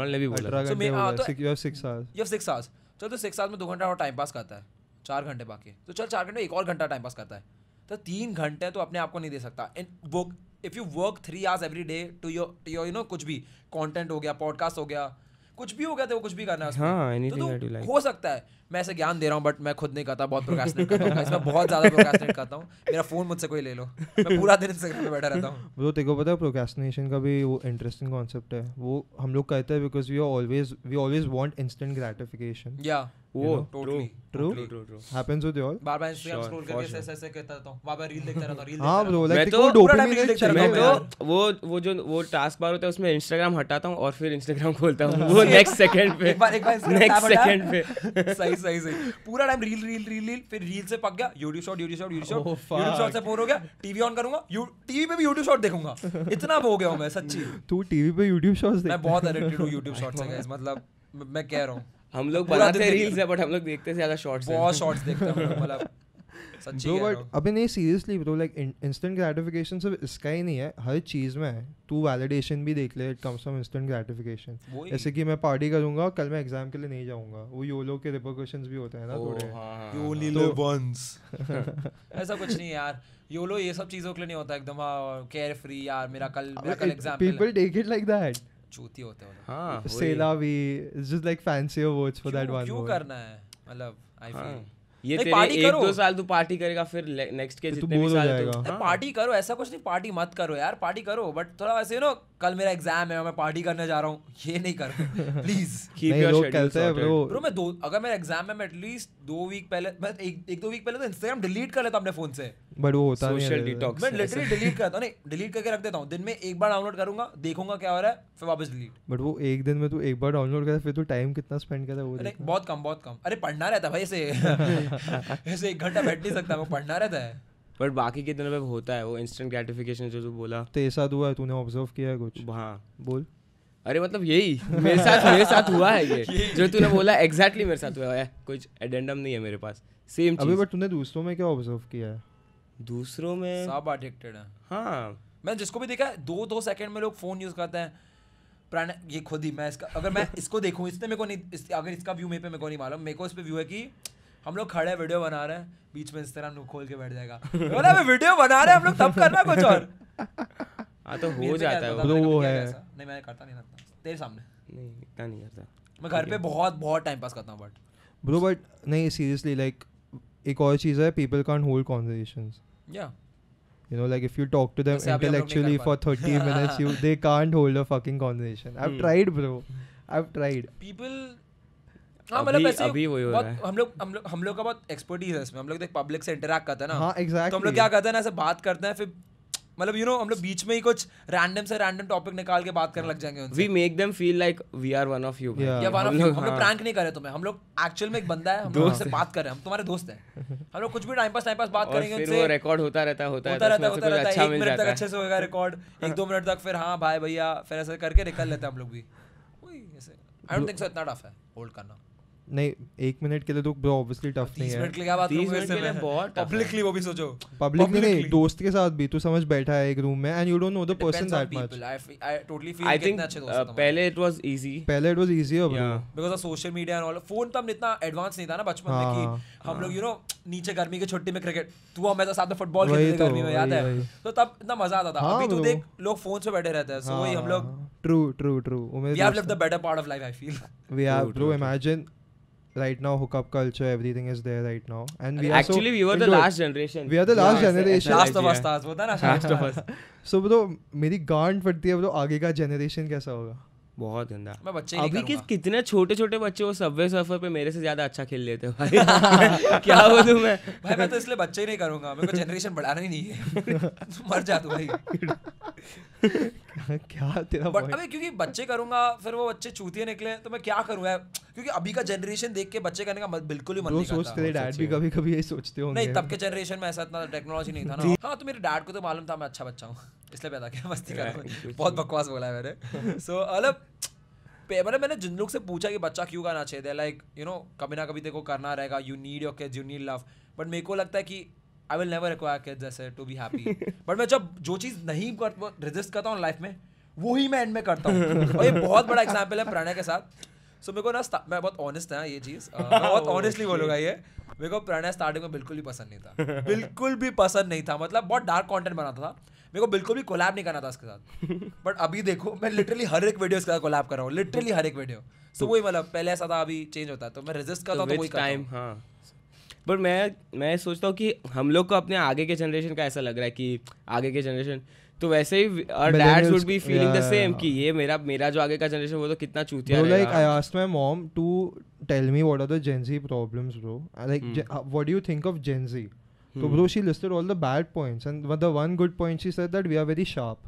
[SPEAKER 3] तो चल तो सिक्स आवर्स में दो घंटा और टाइम पास करता है चार घंटे बाकी तो चल चार घंटे एक और घंटा टाइम पास करता है तो तीन घंटे तो अपने आप को नहीं दे सकता and work if you work three hours every day to your to your you know कुछ भी कॉन्टेंट हो गया पॉडकास्ट हो गया कुछ भी हो गया था तो वो कुछ भी करना है हाँ, तो, तो like. हो सकता है मैं ऐसे ज्ञान दे रहा हूँ बट मैं खुद नहीं करता बहुत प्रकाश नहीं करता हूँ इसमें बहुत ज़्यादा प्रकाश नहीं करता हूँ मेरा फ़ोन मुझसे कोई ले
[SPEAKER 1] लो मैं पूरा दिन इंस्टाग्राम पे बैठा रहता हूँ वो तेरे पता है प्रोकेस्टिनेशन का भी वो इंटरेस्टिंग कॉन्सेप्ट है वो हम लोग कहते हैं because we are always we always want instant gratification या वो
[SPEAKER 2] इंस्टाग्राम हाँ तो उसमें इंस्टाग्राम हटाता हूँ और फिर इंस्टाग्राम खोलता हूँ वो नेक्स्ट सेकंड पे नेक्स्ट सेकंड पे सही सही
[SPEAKER 3] सही पूरा time reel reel reel reel फिर रील से पक गया यूट्यूब यूट्यूब यूट्यूब से बोर हो गया टीवी ऑन करूंगा टीवी पे भी यूट्यूब शॉर्ट देखूंगा इतना हो गया मैं सच्ची
[SPEAKER 1] तू टीवी पे यूट्यूब शॉट्स मैं बहुत एडिक्टेड हूँ यूट्यूब शॉट्स से
[SPEAKER 3] मतलब मैं कह रहा हूँ हम लोग बनाते रील्स है बट हम लोग
[SPEAKER 2] देखते ज्यादा शॉर्ट्स बहुत शॉर्ट्स देखते हैं मतलब सच्ची बट
[SPEAKER 1] अभी नहीं seriously bro like instant gratification सिर्फ इसका ही नहीं है हर चीज में है तू वैलिडेशन भी देख ले it comes from instant gratification जैसे कि मैं पार्टी करूंगा कल मैं एग्जाम के लिए नहीं जाऊंगा वो योलो के रिपरकशंस भी होते हैं ना थोड़े यू ओनली लिव वंस ऐसा कुछ
[SPEAKER 3] नहीं यार योलो ये सब चीजों के लिए नहीं होता एकदम केयर फ्री यार मेरा कल मेरा कल exam people
[SPEAKER 1] take it like that
[SPEAKER 3] चूती होते हैं हां
[SPEAKER 1] सेला भी it's just like fancy words for that one क्यों करना
[SPEAKER 3] है मतलब आई फील
[SPEAKER 1] हाँ।
[SPEAKER 2] ये तेरे एक दो
[SPEAKER 3] साल तू पार्टी करेगा फिर नेक्स्ट के
[SPEAKER 1] जितने भी साल तू
[SPEAKER 3] पार्टी हाँ। करो ऐसा कुछ नहीं पार्टी मत करो यार पार्टी करो बट थोड़ा वैसे नो कल मेरा एग्जाम है मैं पार्टी करने जा रहा हूँ ये नहीं करो please keep your schedule bro मैं दो अगर मेरा एग्जाम है मैं एटलीस्ट दो वीक पहले मैं एक एक दो वीक पहले तो इंस्टाग्राम डिलीट कर लेता अपने फोन से बट वो होता है सोशल डिटॉक्स मैं लिटरली डिलीट करता हूं नहीं डिलीट करके रख देता हूं दिन में एक बार डाउनलोड करूंगा देखूंगा क्या हो रहा है फिर वापस
[SPEAKER 1] डिलीट बट वो एक दिन में तो एक बार डाउनलोड करता फिर तो टाइम कितना स्पेंड करता है वो अरे बहुत कम बहुत कम अरे पढ़ना रहता
[SPEAKER 2] भाई ऐसे ऐसे एक घंटा बैठ नहीं सकता मैं पढ़ना रहता है बट बाकी के दिनों में होता है वो इंस्टेंट ग्रेटिफिकेशन जो तू बोला
[SPEAKER 1] तेरे साथ हुआ है तूने ऑब्जर्व किया है कुछ हाँ बोल
[SPEAKER 2] अरे मतलब यही मेरे साथ मेरे साथ हुआ है ये जो तूने बोला एग्जैक्टली मेरे साथ हुआ है कुछ
[SPEAKER 3] एडेंडम नहीं है मेरे पास सेम अभी बट
[SPEAKER 1] तूने दूसरों में क्या ऑब्जर्व किया है दूसरों में सब एडिक्टेड है
[SPEAKER 3] हाँ मैं जिसको भी देखा दो दो सेकंड में लोग फ़ोन यूज़ करते हैं प्राण ये खुद ही मैं इसका अगर मैं इसको देखूँ इसने मेरे को नहीं इस, अगर इसका व्यू मेरे पे मेरे को नहीं मालूम मेरे को इस पर व्यू है कि हम लोग खड़े वीडियो बना रहे हैं बीच में इस तरह खोल के बैठ जाएगा बोला मैं वीडियो बना रहे हैं हम लोग तब करना कुछ और हाँ तो हो जाता है तो वो है नहीं मैं करता नहीं करता तेरे सामने नहीं इतना नहीं करता मैं घर पे बहुत बहुत टाइम पास करता हूँ बट
[SPEAKER 1] ब्रो बट नहीं सीरियसली लाइक एक और चीज़ है पीपल कांट होल्ड कॉन्वर्जेशंस या you know like if you talk to them Jase intellectually for 30 minutes you they can't hold a fucking conversation i've hmm. tried bro i've tried people
[SPEAKER 3] हाँ मतलब ऐसे अभी वही हो रहा है हम लोग हम लोग हम लोग का बहुत एक्सपर्टीज है इसमें हम लोग देख तो पब्लिक से इंटरेक्ट करते हैं ना हाँ एग्जैक्टली exactly. तो हम लोग क्या करते हैं ना ऐसे बात करते हैं फिर मतलब यू नो हम लोग बीच में ही कुछ रैंडम से रैंडम टॉपिक निकाल के बात करने लग जाएंगे उनसे we make them
[SPEAKER 2] feel like we are one of you या वन ऑफ हम लोग प्रैंक हाँ।
[SPEAKER 3] नहीं कर रहे तुम्हें हम लोग एक्चुअल में एक बंदा है हम लोग उससे बात कर रहे हैं हम तुम्हारे दोस्त हैं हम लोग कुछ भी टाइम पास टाइम पास बात करेंगे उनसे वो रिकॉर्ड होता रहता होता रहता होता, होता रहता है अच्छा एक मिनट तक अच्छे से होगा रिकॉर्ड एक दो मिनट तक फिर हाँ भाई भैया फिर ऐसे करके निकल लेते हैं हम लोग भी आई डोंट थिंक सो इतना टफ है होल्ड करना
[SPEAKER 1] नहीं एक मिनट के लिए तो ब्रो ऑब्वियसली टफ नहीं है मिनट के लिए बात मिनट के लिए बहुत पब्लिकली वो भी
[SPEAKER 3] सोचो पब्लिकली नहीं
[SPEAKER 1] दोस्त के साथ भी तू समझ बैठा है एक रूम में and you don't know the person that much
[SPEAKER 3] I think पहले इट वाज इजी
[SPEAKER 1] पहले it was easy bro
[SPEAKER 3] because of social media and all phone तो हमने इतना एडवांस नहीं था ना बचपन
[SPEAKER 1] में कि हाँ, हाँ। हम लोग यू
[SPEAKER 3] नो नीचे गर्मी की छुट्टी में क्रिकेट तू और मैं तो साथ में फुटबॉल खेलते थे गर्मी में याद है
[SPEAKER 1] तो तब इतना मजा आता था हाँ, अभी तू देख
[SPEAKER 3] लोग फोन से बैठे रहते हैं सो वही हम लोग
[SPEAKER 1] true true true we have lived the better part of life I feel we have bro imagine right now hookup culture everything is there right now and, we actually so we were the last generation we are the last yeah, generation last of us stars होता ना last of us so bro meri गांड फटती hai bro aage ka generation kaisa hoga
[SPEAKER 2] बहुत गंदा मैं बच्चे अभी के कितने छोटे छोटे बच्चे वो सबवे सफर पे मेरे से ज्यादा अच्छा खेल लेते भाई क्या बोलूं मैं भाई मैं तो इसलिए बच्चे ही नहीं करूंगा मेरे को जनरेशन बढ़ाना ही नहीं है
[SPEAKER 3] मर जा तू भाई क्या तेरा बट अबे क्योंकि बच्चे करूंगा फिर वो बच्चे चूतिए निकले तो मैं क्या करूँ यार क्योंकि अभी का जनरेशन देख के बच्चे करने का बिल्कुल ही मन नहीं करता तेरे डैड भी कभी
[SPEAKER 1] कभी यही सोचते होंगे नहीं तब
[SPEAKER 3] के जनरेशन में ऐसा इतना टेक्नोलॉजी नहीं था ना हाँ तो मेरे डैड को तो मालूम था मैं अच्छा बच्चा हूँ इसलिए पैदा किया मस्ती कर बहुत बकवास बोला है मैंने सो मतलब मतलब मैंने जिन लोग से पूछा कि बच्चा क्यों गाना चाहिए लाइक यू नो कभी ना कभी देखो करना रहेगा you need your kids you need love but मेरे को लगता है कि I will never require kids जैसे टू बी हैप्पी बट मैं जब जो चीज़ नहीं कर रजिस्ट करता हूँ लाइफ में वो ही मैं एंड में करता हूँ और ये बहुत बड़ा एग्जाम्पल है प्रणय के साथ सो so, मेरे को ना मैं बहुत ऑनेस्ट है ये चीज़ uh, बहुत ऑनेस्टली बोलूँगा ये मेरे को प्रणय स्टार्टिंग में बिल्कुल भी पसंद नहीं था बिल्कुल भी पसंद नहीं था मतलब बहुत डार्क कॉन्टेंट बनाता था मेरे को बिल्कुल भी कोलैब नहीं करना था उसके
[SPEAKER 1] साथ
[SPEAKER 3] बट अभी देखो मैं लिटरली हर एक वीडियो उसके साथ कोलैब कर रहा हूँ लिटरली हर एक वीडियो तो सो तो वही मतलब पहले ऐसा था अभी चेंज होता है तो मैं रेजिस्ट करता हूँ तो, तो वही टाइम हाँ
[SPEAKER 2] बट मैं मैं सोचता हूँ कि हम लोग को अपने आगे के जनरेशन का ऐसा लग रहा है कि आगे के जनरेशन तो वैसे ही और dad should be feeling the same कि ये मेरा मेरा जो आगे का जनरेशन वो तो कितना चूतिया रहेगा like I
[SPEAKER 1] asked my mom to tell me what are the Gen Z problems bro like what do you think of Gen Z So, hmm. bro, she listed all the bad points, and the one good point she said that we are very sharp.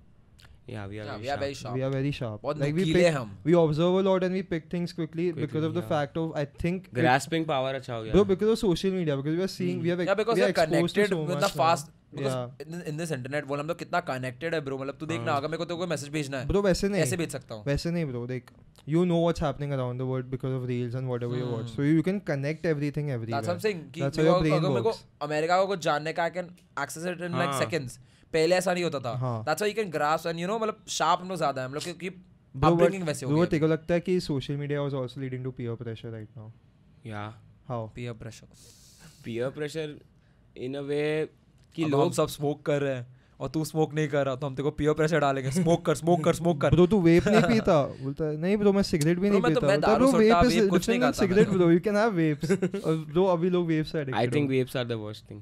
[SPEAKER 2] Yeah, we are, yeah, very, we sharp. are very sharp. We are very sharp. like we pick,
[SPEAKER 1] we observe a lot and we pick things quickly, because of the fact of I think grasping it, power Bro, because of social media, because we are seeing, we yeah, because we are exposed connected to so with much the fast. Now. Because in this
[SPEAKER 3] internet world हम लोग कितना connected है bro मतलब तू देखना अगर मेरे को तो कोई मैसेज भेजना है ब्रो वैसे नहीं ऐसे भेज सकता हूं वैसे
[SPEAKER 1] नहीं ब्रो देख you know what's happening around the world because of reels and whatever hmm. you watch so you can connect everything everywhere that's what i'm saying that's how your brain works
[SPEAKER 3] america को कुछ जानने का i can access it in like seconds पहले ऐसा नहीं होता था that's why you can grasp and you know मतलब शार्प हम लोग ज्यादा है हम लोग क्योंकि upbringing वैसे हो गई
[SPEAKER 1] तेरे को लगता है कि social media was also leading to peer pressure right now या how
[SPEAKER 3] peer pressure peer pressure in a way कि लोग सब स्मोक कर रहे हैं और तू स्मोक नहीं कर रहा तो हम तेरे को पियो प्रेशर डालेंगे स्मोक कर स्मोक कर स्मोक कर
[SPEAKER 1] तो तू वेप नहीं पीता बोलता नहीं तो मैं सिगरेट भी तो नहीं तो पीता तो मैं वेप इज कुछ नहीं खाता सिगरेट दो यू कैन हैव वेप्स और दो अभी लोग vapes I think
[SPEAKER 2] vapes are the worst thing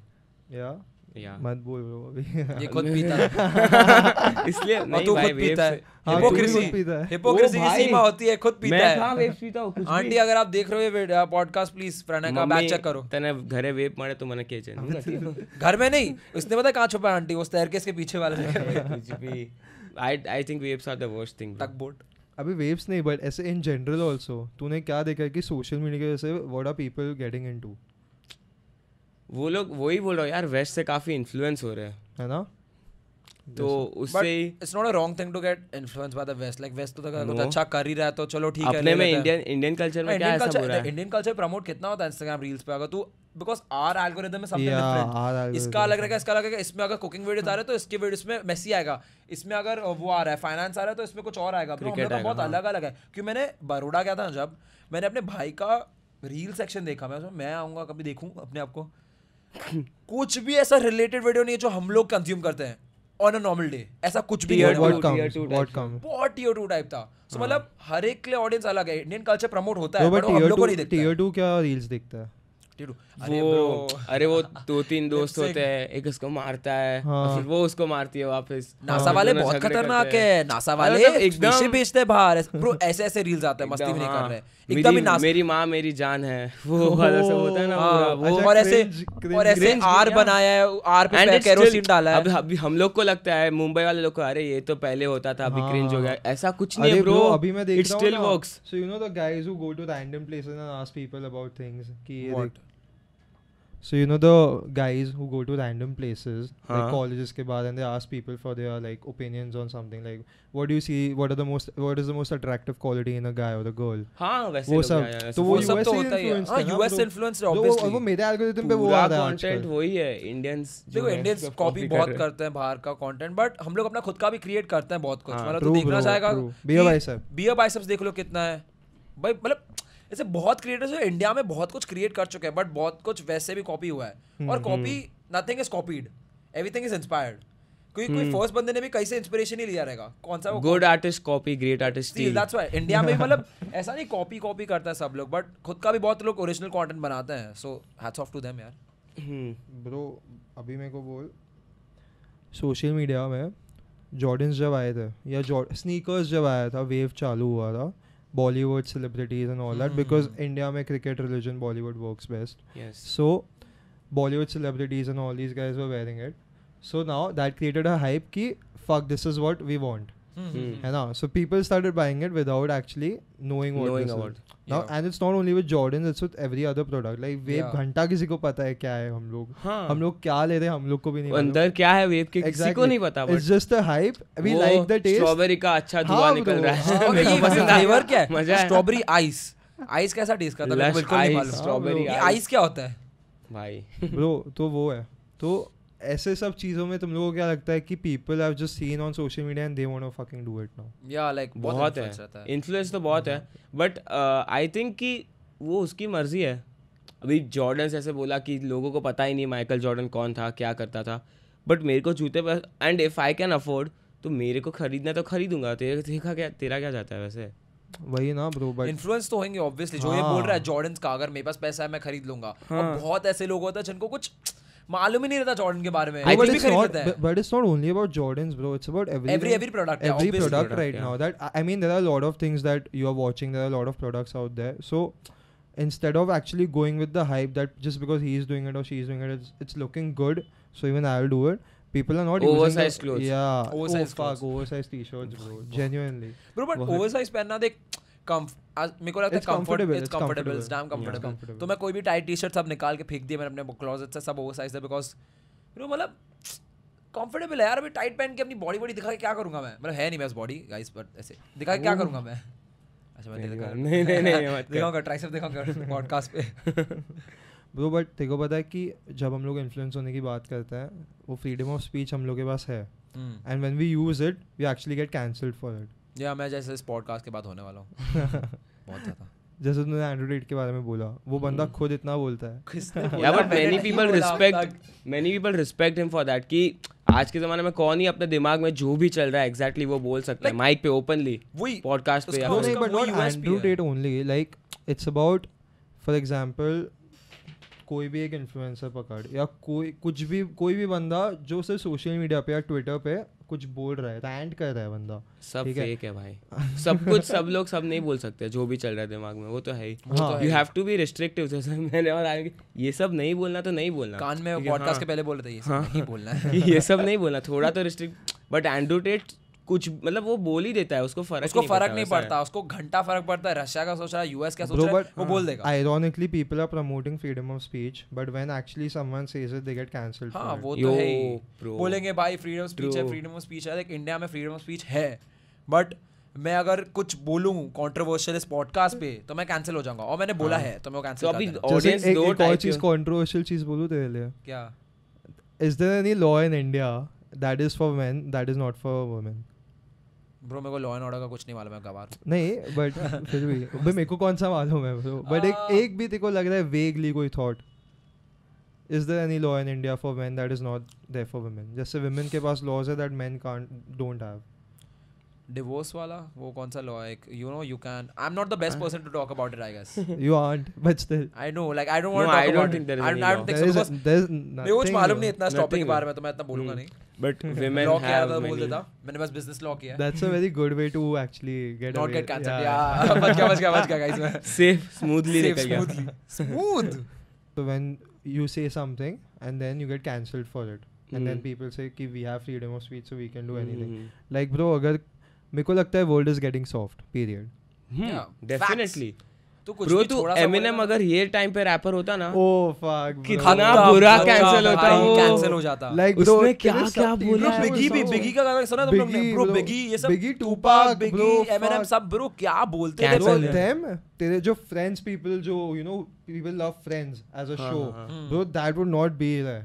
[SPEAKER 2] या मत बोल रहे हो अभी ये
[SPEAKER 1] खुद पीता है इसलिए नहीं तू खुद हाँ, पीता है हिपोक्रेसी हिपोक्रेसी की
[SPEAKER 3] सीमा होती है खुद पीता है हां वेप पीता हूं कुछ आंटी अगर आप देख रहे हो ये पॉडकास्ट प्लीज प्रणय का बैक चेक
[SPEAKER 2] करो तने घर में वेप मारे तो मने के घर में नहीं उसने
[SPEAKER 3] पता कहां छुपा आंटी वो स्टेयरकेस के पीछे
[SPEAKER 2] वाले कुछ भी I I think vapes are the worst thing टक बोट
[SPEAKER 1] अभी वेव्स नहीं बट ऐसे इन जनरल ऑल्सो तूने क्या देखा है कि सोशल मीडिया की वजह से what are people getting into
[SPEAKER 2] वो लोग वही बोल रहे हूँ यार वेस्ट से काफ़ी इन्फ्लुएंस हो रहे हैं
[SPEAKER 1] है ना
[SPEAKER 3] तो उससे it's not a wrong thing to get influence by the West like West तो अगर अच्छा कर ही रहा है तो चलो ठीक है अपने में इंडियन इंडियन कल्चर में क्या ऐसा हो रहा है इंडियन कल्चर प्रमोट कितना होता है इंस्टाग्राम रील्स पे अगर तू बिकॉज आर एल्गोरिदम में समथिंग डिफरेंट इसका अलग रहेगा इसका अलग रहेगा इसमें अगर कुकिंग वीडियोस आ रहे तो इसके वीडियोस में मेसी आएगा इसमें अगर वो आ रहा है फाइनेंस आ रहा है तो इसमें कुछ और आएगा क्रिकेट तो बहुत हाँ। अलग अलग है क्योंकि मैंने बड़ोड़ा गया था जब मैंने अपने भाई का रील सेक्शन देखा मैं मैं आऊंगा कभी देखूं अपने आप को कुछ भी ऐसा रिलेटेड वीडियो नहीं है जो हम लोग कंज्यूम करते हैं ऑन अ नॉर्मल डे ऐसा कुछ भी बहुत टीयर टू टाइप था सो हाँ। मतलब हर एक के लिए ऑडियंस अलग है इंडियन कल्चर प्रमोट होता है बट हम लोग को नहीं
[SPEAKER 1] टीयर टू क्या रील्स देखता है टीयर टू
[SPEAKER 2] वो अरे वो दो तीन दोस्त होते हैं एक उसको मारता है हाँ। फिर वो उसको मारती है वापस नासा हाँ, वाले बहुत खतरनाक है नासा वाले मतलब एकदम
[SPEAKER 3] बेचते बाहर ब्रो ऐसे ऐसे रील्स आते हैं मस्ती भी नहीं कर हाँ। रहे एकदम ही मेरी माँ मेरी जान है वो वाला सब होता है ना वो और ऐसे और ऐसे आर बनाया है आर पे केरोसिन डाला है अभी
[SPEAKER 2] हम लोग को लगता है मुंबई वाले लोग को अरे ये तो पहले होता था अभी क्रिंज हो गया ऐसा कुछ नहीं है ब्रो अभी मैं देख रहा हूं it still works
[SPEAKER 1] so you know the guys who go to random places and ask people about things कि So you know the guys who go to random places huh? like colleges ke baad and they ask people for their like opinions on something like what do you see what are the most what is the most attractive quality in a guy or a girl हाँ वैसे वो सब तो वो सब तो होता है हाँ US influenced obviously वो मेरे algorithm पे वो आ रहा है content
[SPEAKER 3] वही है Indians देखो Indians copy बहुत करते हैं बाहर का content but हम लोग अपना खुद का भी create करते हैं बहुत कुछ मतलब तो देखना चाहेगा be a biceps be a biceps देख लो कितना है भाई मतलब ऐसे बहुत क्रिएटर्स जो इंडिया में बहुत कुछ क्रिएट कर चुके हैं बट बहुत कुछ वैसे भी कॉपी हुआ है हम्म, और copy nothing is copied everything is inspired कोई कोई हम्म। फर्स्ट बंदे ने भी कहीं से इंस्पिरेशन ही लिया रहेगा कौन सा वो good
[SPEAKER 2] artist copy great artist steal that's why
[SPEAKER 3] India में मतलब ऐसा नहीं कॉपी कॉपी करता है सब लोग बट खुद का भी बहुत लोग ओरिजिनल कंटेंट बनाते हैं so
[SPEAKER 1] hats off to them यार ब्रो हम्म, अभी मेरे को बोल सोशल मीडिया में जॉर्डन्स जब आए थे या स्नीकर्स जब आया था वेव चालू हुआ था Bollywood celebrities and all mm. that because hmm. India mein cricket religion Bollywood works best. Yes. So Bollywood celebrities and all these guys were wearing it. So now that created a hype ki fuck this is what we want. Hmm. है ना so people started buying it without actually knowing what this is now and it's not only with Jordan it's with every other product like vape घंटा किसी को पता है क्या है हम लोग हम लोग क्या ले रहे हैं हम लोग को भी नहीं अंदर क्या है वेब के किसी को नहीं पता it's just a hype we like the taste strawberry
[SPEAKER 2] का अच्छा धुआं निकल रहा है मेरे को पसंद
[SPEAKER 1] फ्लेवर क्या है स्ट्रॉबेरी
[SPEAKER 3] आइस आइस कैसा टेस्ट करता है तो बिल्कुल नहीं मालूम स्ट्रॉबेरी हाँ, आइस क्या होता है
[SPEAKER 2] भाई
[SPEAKER 1] ब्रो तो वो है तो ऐसे सब चीज़ों में तुम लोगों को क्या लगता है कि people have just seen on social media and they want to fucking do it now या लाइक बहुत है
[SPEAKER 2] इन्फ्लुएंस तो बहुत है बट आई थिंक कि वो उसकी मर्जी है अभी जॉर्डन से ऐसे बोला कि लोगों को पता ही नहीं माइकल जॉर्डन कौन था क्या करता था बट मेरे को जूते पर and if I can afford तो मेरे को खरीदना तो खरीदूंगा तेरा तो देखा क्या तेरा क्या जाता है वैसे
[SPEAKER 1] वही ना ब्रो बट इन्फ्लुएंस तो होंगे ऑब्वियसली जो ये बोल हाँ। रहा
[SPEAKER 3] है जॉर्डन का अगर मेरे पास पैसा है मैं खरीद लूंगा हाँ। बहुत ऐसे लोग होते हैं जिनको कुछ मालूम ही नहीं रहता जॉर्डन के बारे में I भी खरीद लेता है but
[SPEAKER 1] it's not only about Jordans bro it's about every every every product every product right now that I mean there are lot of things that you are watching there are lot of products out there so instead of actually going with the hype that just because he is doing it or she is doing it it's, it's looking good so even I'll do it people are not oversized using the, clothes yeah oversized oh, fuck, clothes oversized t-shirts bro genuinely bro but oversized पहनना
[SPEAKER 3] देख तो मैं कोई भी tight T-shirt सब निकाल के फेंक दिया मैंने अपने क्लोजेट से सब ओवरसाइज है बिकॉज़ यू नो मतलब कंफर्टेबल है यार अभी टाइट पहन के अपनी बॉडी बॉडी दिखा के क्या करूंगा मैं मतलब है नहीं मेरे बॉडी गाइस पर ऐसे दिखा के क्या oh. करूंगा मैं
[SPEAKER 1] अच्छा मैं दिखा नहीं नहीं नहीं दिखाऊंगा ट्राइसेप
[SPEAKER 3] दिखाऊंगा पॉडकास्ट पे
[SPEAKER 1] ब्रो बट देखो पता है कि जब हम लोग इन्फ्लुएंस होने की बात करते हैं वो फ्रीडम ऑफ स्पीच हम लोग के पास है and when we use it we actually get cancelled for it
[SPEAKER 3] या मैं जैसे इस पॉडकास्ट के बाद होने वाला
[SPEAKER 1] हूँ बहुत ज़्यादा जैसे तुमने एंड्रॉइड एट के बारे में बोला वो हम्म। बंदा खुद इतना बोलता है या but many
[SPEAKER 2] people respect many people respect him for that कि आज के जमाने में कौन ही अपने दिमाग में जो भी चल रहा है एग्जैक्टली exactly वो बोल सकता like, है माइक पे ओपनली वही पॉडकास्ट पे नहीं but not Andrew
[SPEAKER 1] Tate only like it's about for example कोई भी एक इन्फ्लुएंसर पकड़ या कोई कुछ भी कोई भी बंदा जो सिर्फ सोशल मीडिया पे या ट्विटर पे कुछ बोल रहा है रैंट तो कर रहा है बंदा सब फेक है? है भाई सब कुछ सब लोग
[SPEAKER 2] सब नहीं बोल सकते जो भी चल रहा है दिमाग में वो तो है ही you have to be restrictive मैंने और आगे ये सब नहीं बोलना तो नहीं बोलना कान में पॉडकास्ट हाँ। के पहले बोल रहे थे ये सब हाँ। नहीं बोलना ये सब नहीं बोलना थोड़ा तो रिस्ट्रिक्ट बट एंड्रोटेट कुछ मतलब वो बोल ही देता है उसको फर्क उसको फर्क नहीं पड़ता
[SPEAKER 3] उसको घंटा फर्क पड़ता है रशिया का सोच रहा है यूएस का सोच रहा है वो बोल देगा
[SPEAKER 1] ironically people are promoting freedom of speech but when actually someone says it they get cancelled हां वो तो है बोलेंगे भाई फ्रीडम ऑफ स्पीच है
[SPEAKER 3] फ्रीडम ऑफ स्पीच है लाइक इंडिया में फ्रीडम ऑफ स्पीच है
[SPEAKER 1] बट मैं अगर कुछ बोलूं
[SPEAKER 3] कंट्रोवर्शियल इस पॉडकास्ट पे तो मैं कैंसिल हो जाऊंगा और मैंने बोला हाँ। है तो मैं कैंसिल तो अभी ऑडियंस दो टाइप चीज
[SPEAKER 1] कंट्रोवर्शियल चीज बोलूं तेरे लिए क्या is there any law in India that is for men that is not for women
[SPEAKER 3] bro मेरे को लॉ एंड ऑर्डर का कुछ नहीं मालूम है गवार नहीं बट फिर भी भाई
[SPEAKER 1] मेरे को कौन सा मालूम है ब्रो बट एक uh. एक भी देखो लग रहा है वेगली कोई thought is there any law in India for men that is not there for women जैसे वुमेन के पास लॉज है that men can't don't have
[SPEAKER 3] divorce वाला वो कौन सा लॉ एक you know you can I am not the best person to talk about it I guess you
[SPEAKER 1] aren't but still
[SPEAKER 3] I know like I don't want to talk about I don't think there is there is nothing so मुझे कुछ मालूम नहीं इतना stopping के बारे में तो मैं इतना बोलूंगा hmm. नहीं बट वुमेन लॉ क्या था बोल देता मैंने बस बिजनेस लॉ किया that's a very
[SPEAKER 1] good way to actually get not get cancel या बच गया बच गया बच गया गाइस सेफ स्मूथली निकल गया smooth so when you say something and then you get cancelled for it and mm. then hmm. people say ki we have freedom of speech so we can do mm-hmm. anything hmm, like bro agar मेरे को लगता है world is getting soft period
[SPEAKER 2] definitely तो कुछ Bro, तू तो Eminem अगर ये टाइम पे रैपर होता ना ओ oh,
[SPEAKER 1] फक कितना बुरा कैंसिल होता है कैंसिल हो जाता लाइक like, उसने क्या क्या बोला बिगी भी बिगी का गाना
[SPEAKER 3] सुना तुमने लोगों ने ब्रो बिगी ये सब बिगी टूपाक बिगी एमिनेम सब ब्रो क्या
[SPEAKER 1] बोलते थे देम तेरे जो फ्रेंड्स पीपल जो you know people love Friends as a show bro that would not be there